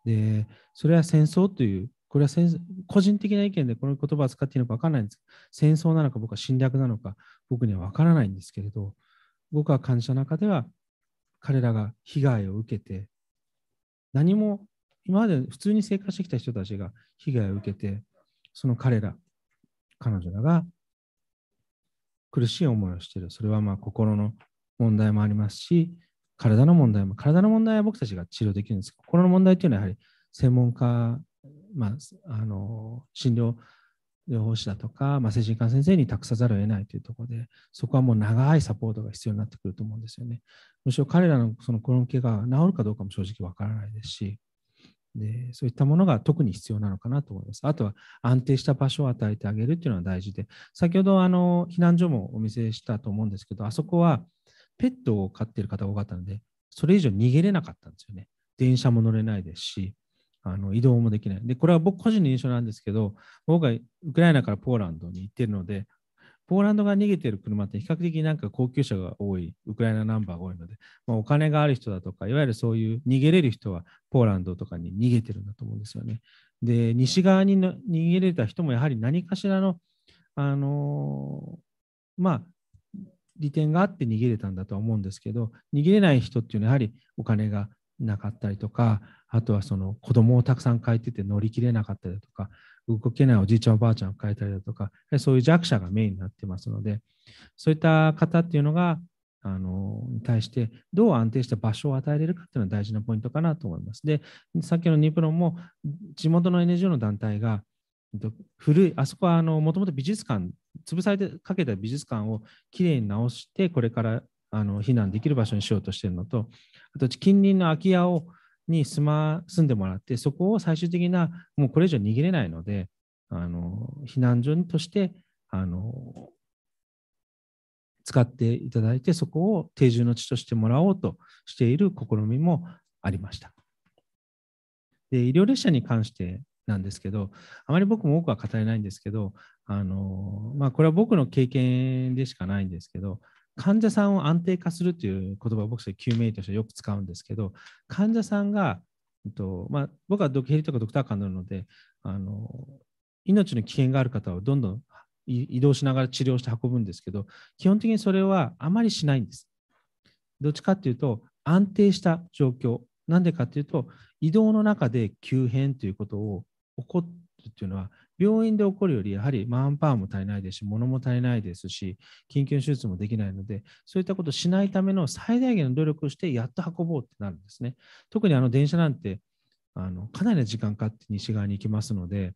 で、それは戦争というこれは戦個人的な意見でこの言葉を使っていいのか分からないんです。戦争なのか僕は侵略なのか僕には分からないんですけれど、僕は感謝の中では彼らが被害を受けて、何も今まで普通に生活してきた人たちが被害を受けて、その彼ら、彼女らが苦しい思いをしている。それはまあ心の問題もありますし、体の問題も、体の問題は僕たちが治療できるんです心の問題というのはやはり専門家まあ、あの診療療法士だとか、まあ、精神科先生に託さざるを得ないというところで、そこはもう長いサポートが必要になってくると思うんですよね。むしろ彼らのそのコロン系が治るかどうかも正直わからないですしで、そういったものが特に必要なのかなと思います。あとは安定した場所を与えてあげるっていうのは大事で、先ほどあの避難所もお見せしたと思うんですけど、あそこはペットを飼っている方が多かったので、それ以上逃げれなかったんですよね。電車も乗れないですし、あの移動もできない。で、これは僕個人の印象なんですけど、僕はウクライナからポーランドに行ってるので、ポーランドが逃げてる車って比較的なんか高級車が多い、ウクライナナンバーが多いので、まあ、お金がある人だとか、いわゆるそういう逃げれる人はポーランドとかに逃げてるんだと思うんですよね。で、西側に逃げれた人もやはり何かしらの、あのまあ、利点があって逃げれたんだとは思うんですけど、逃げれない人っていうのはやはりお金がなかったりとか、あとはその子供をたくさん変えてて乗り切れなかったりだとか、動けないおじいちゃんおばあちゃんを抱えたりだとか、そういう弱者がメインになってますので、そういった方っていうのが、あのに対してどう安定した場所を与えれるかっていうのは大事なポイントかなと思います。で、さっきのニプロンも地元の NGO の団体が古い、あそこはもともと美術館、潰されてかけた美術館をきれいに直して、これからあの避難できる場所にしようとしているのと、あと近隣の空き家をに住ま住んでもらって、そこを最終的な、もうこれ以上逃げれないので、あの避難所としてあの使っていただいて、そこを定住の地としてもらおうとしている試みもありました。で医療列車に関してなんですけど、あまり僕も多くは語れないんですけど、あのまあ、これは僕の経験でしかないんですけど、患者さんを安定化するという言葉を僕たち救命医としてよく使うんですけど患者さんが、えっとまあ、僕はドキヘリとかドクター間なのであの命の危険がある方をどんどん移動しながら治療して運ぶんですけど基本的にそれはあまりしないんです。どっちかっていうと安定した状況なんでかっていうと移動の中で急変ということを起こるっていうのは病院で起こるより、やはりマンパワーも足りないですし、物も足りないですし、緊急手術もできないので、そういったことをしないための最大限の努力をして、やっと運ぼうってなるんですね。特にあの電車なんてあの、かなりの時間かかって西側に行きますので、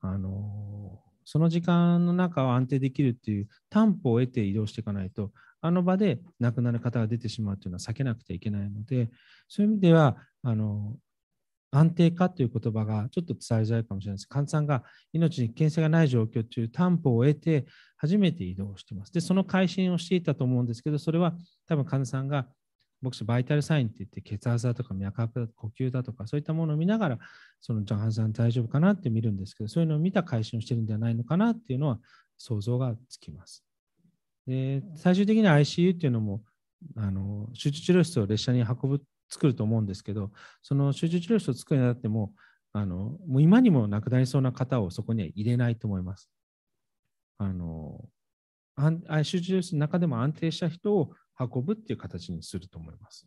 あのその時間の中を安定できるっていう担保を得て移動していかないと、あの場で亡くなる方が出てしまうというのは避けなくてはいけないので、そういう意味では、あの安定化という言葉がちょっと伝えづらいかもしれないです。患者さんが命に危険性がない状況という担保を得て初めて移動しています。で、その改心をしていたと思うんですけど、それは多分患者さんが僕はバイタルサインって言って血圧だとか脈拍だとか呼吸だとかそういったものを見ながらそのジャンさん大丈夫かなって見るんですけど、そういうのを見た改心をしてるんじゃないのかなっていうのは想像がつきます。で最終的に ICU っていうのもあの集中治療室を列車に運ぶ作ると思うんですけどその集中治療室を作るにあたってもあのもう今にも亡くなりそうな方をそこには入れないと思います。あの集中治療室の中でも安定した人を運ぶっていう形にすると思います。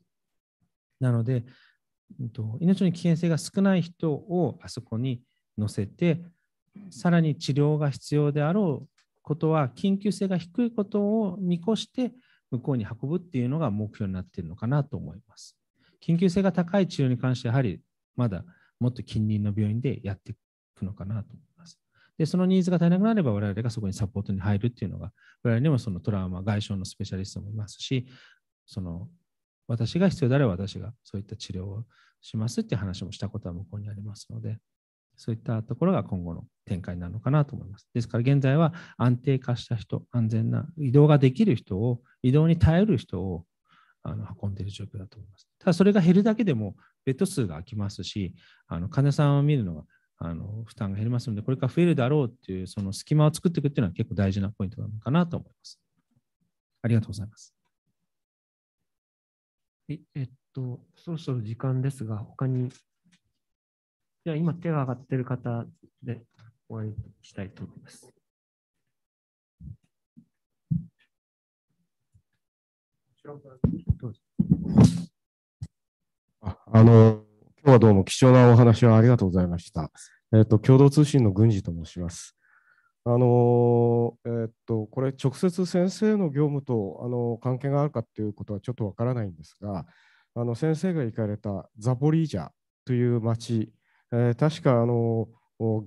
なので、と、命の危険性が少ない人をあそこに乗せて、さらに治療が必要であろうことは、緊急性が低いことを見越して、向こうに運ぶっていうのが目標になっているのかなと思います。緊急性が高い治療に関してはやはりまだもっと近隣の病院でやっていくのかなと思います。で、そのニーズが足りなくなれば我々がそこにサポートに入るっていうのが、我々にもそのトラウマ、外傷のスペシャリストもいますし、その私が必要であれば私がそういった治療をしますって話もしたことは向こうにありますので、そういったところが今後の展開になるのかなと思います。ですから現在は安定化した人、安全な移動ができる人を、移動に耐える人をあの運んでいる状況だと思います。ただそれが減るだけでもベッド数が空きますし、あの患者さんを見るのはあの負担が減りますので、これから増えるだろうというその隙間を作っていくっていうのは結構大事なポイントなのかなと思います。ありがとうございます。えっと、そろそろ時間ですが、他に、じゃあ今手が上がっている方で終わりにしたいと思います。Thank you. あの、今日はどうも貴重なお話をありがとうございました。えっと、共同通信の郡司と申します。あの、えっと、これ直接先生の業務とあの関係があるかっていうことはちょっとわからないんですが、あの先生が行かれたザポリージャという町、えー、確かあの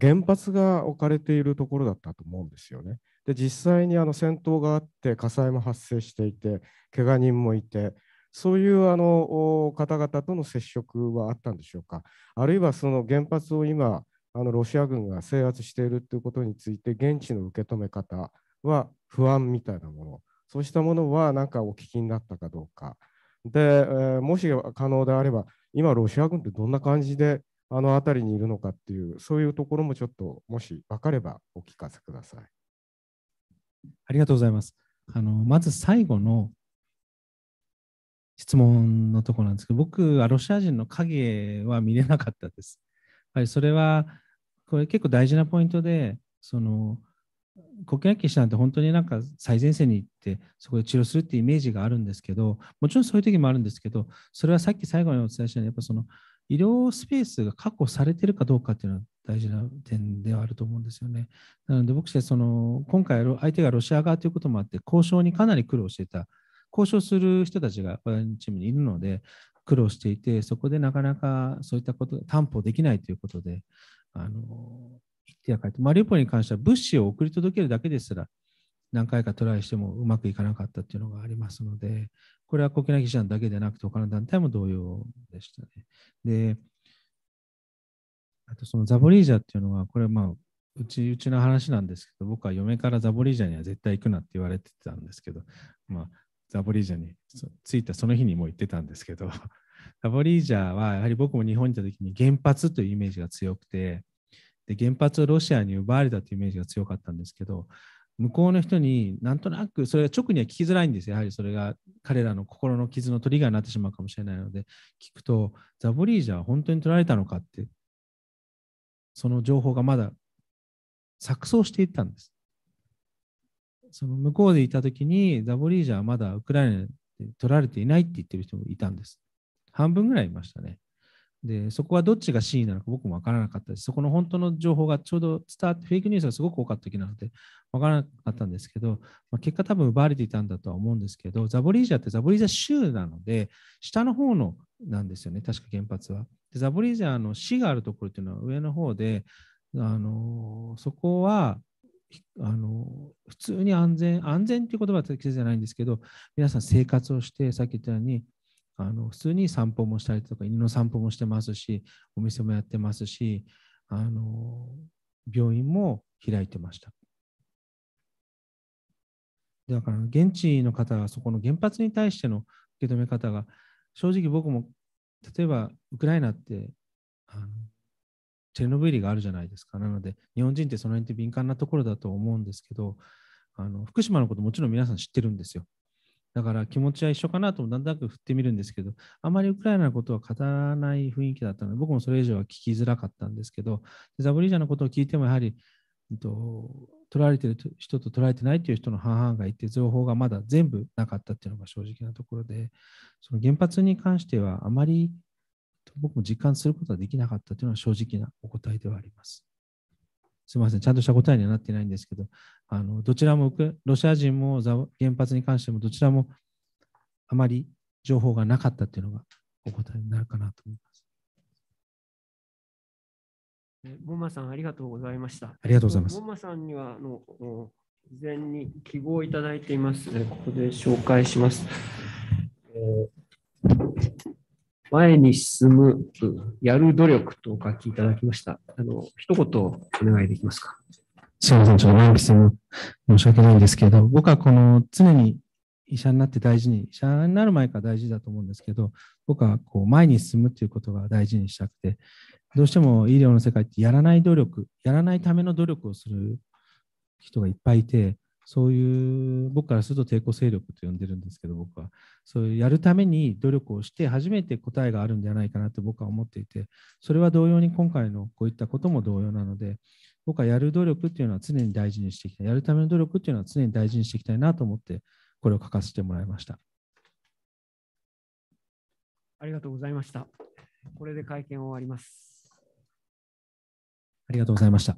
原発が置かれているところだったと思うんですよね。で実際にあの戦闘があって火災も発生していてけが人もいてそういうあの方々との接触はあったんでしょうか、あるいはその原発を今、あのロシア軍が制圧しているということについて、現地の受け止め方は不安みたいなもの、そうしたものは何かお聞きになったかどうか、で、えー、もし可能であれば、今、ロシア軍ってどんな感じであの辺りにいるのかっていう、そういうところもちょっと、もし分かればお聞かせください。ありがとうございます。あのまず最後の質問のところなんですけど、僕はロシア人の影は見れなかったです。やっぱりそれは、これ結構大事なポイントで、その国益師なんて本当になんか最前線に行ってそこで治療するっていうイメージがあるんですけどもちろんそういう時もあるんですけどそれはさっき最後にお伝えしたようにやっぱその医療スペースが確保されてるかどうかっていうのは大事な点ではあると思うんですよね。なので僕たちその今回相手がロシア側ということもあって交渉にかなり苦労してた交渉する人たちが我々チームにいるので、苦労していて、そこでなかなかそういったこと、担保できないということで、あのマリウポリに関しては物資を送り届けるだけですら、何回かトライしてもうまくいかなかったっていうのがありますので、これは国内記者だけでなくて、他の団体も同様でしたね。で、あとそのザボリージャっていうのは、これはまあ、うちうちの話なんですけど、僕は嫁からザボリージャには絶対行くなって言われてたんですけど、まあ、ザボリージャに着いたその日にも行ってたんですけど、ザボリージャはやはり僕も日本にいた時に原発というイメージが強くて、で原発をロシアに奪われたというイメージが強かったんですけど、向こうの人になんとなくそれは直には聞きづらいんですやはりそれが彼らの心の傷のトリガーになってしまうかもしれないので聞くとザボリージャは本当に取られたのかってその情報がまだ錯綜していったんですその向こうでいた時にザボリージャはまだウクライナで取られていないって言ってる人もいたんです。半分ぐらいいましたね。で、そこはどっちが真意なのか僕も分からなかったです。そこの本当の情報がちょうど伝わって、フェイクニュースがすごく多かった時なので分からなかったんですけど、まあ、結果多分奪われていたんだとは思うんですけど、ザボリージャってザボリージャ州なので、下の方のなんですよね、確か原発は。でザボリージャの市があるところっていうのは上の方で、あのそこはあの普通に安全、安全っていう言葉は適切じゃないんですけど、皆さん生活をして、さっき言ったように、あの普通に散歩もしたりとか、犬の散歩もしてますし、お店もやってますし、あの病院も開いてました。だから、現地の方がそこの原発に対しての受け止め方が、正直僕も、例えばウクライナってあのチェルいがあるじゃないですか。なので、日本人ってその辺って敏感なところだと思うんですけど、あの福島のこともちろん皆さん知ってるんですよ。だから気持ちは一緒かなともなんとなく振ってみるんですけど、あまりウクライナのことは語らない雰囲気だったので、僕もそれ以上は聞きづらかったんですけど、ザブリージャのことを聞いてもやはり、と取られてる人と取られてないという人の半々がいて、情報がまだ全部なかったっていうのが正直なところで、その原発に関してはあまり僕も実感することはできなかったというのは正直なお答えではあります。すみません、ちゃんとした答えにはなってないんですけど、あのどちらもロシア人も原発に関してもどちらもあまり情報がなかったというのがお答えになるかなと思います。ボンマさん、ありがとうございました。ありがとうございます。ボンマさんにはあの事前に記号をいただいていますので、ここで紹介します。えー前に進む、やる努力とお書きいただきました。あの、一言お願いできますか。すみません、ちょっと前に進む、申し訳ないんですけど、僕はこの常に医者になって大事に、医者になる前から大事だと思うんですけど、僕はこう前に進むということが大事にしたくて、どうしても医療の世界ってやらない努力、やらないための努力をする人がいっぱいいて、そういう僕からすると抵抗勢力と呼んでるんですけど僕はそういうやるために努力をして初めて答えがあるんじゃないかなと僕は思っていてそれは同様に今回のこういったことも同様なので僕はやる努力っていうのは常に大事にしていきたいやるための努力っていうのは常に大事にしていきたいなと思ってこれを書かせてもらいましたありがとうございましたこれで会見を終わりますありがとうございました。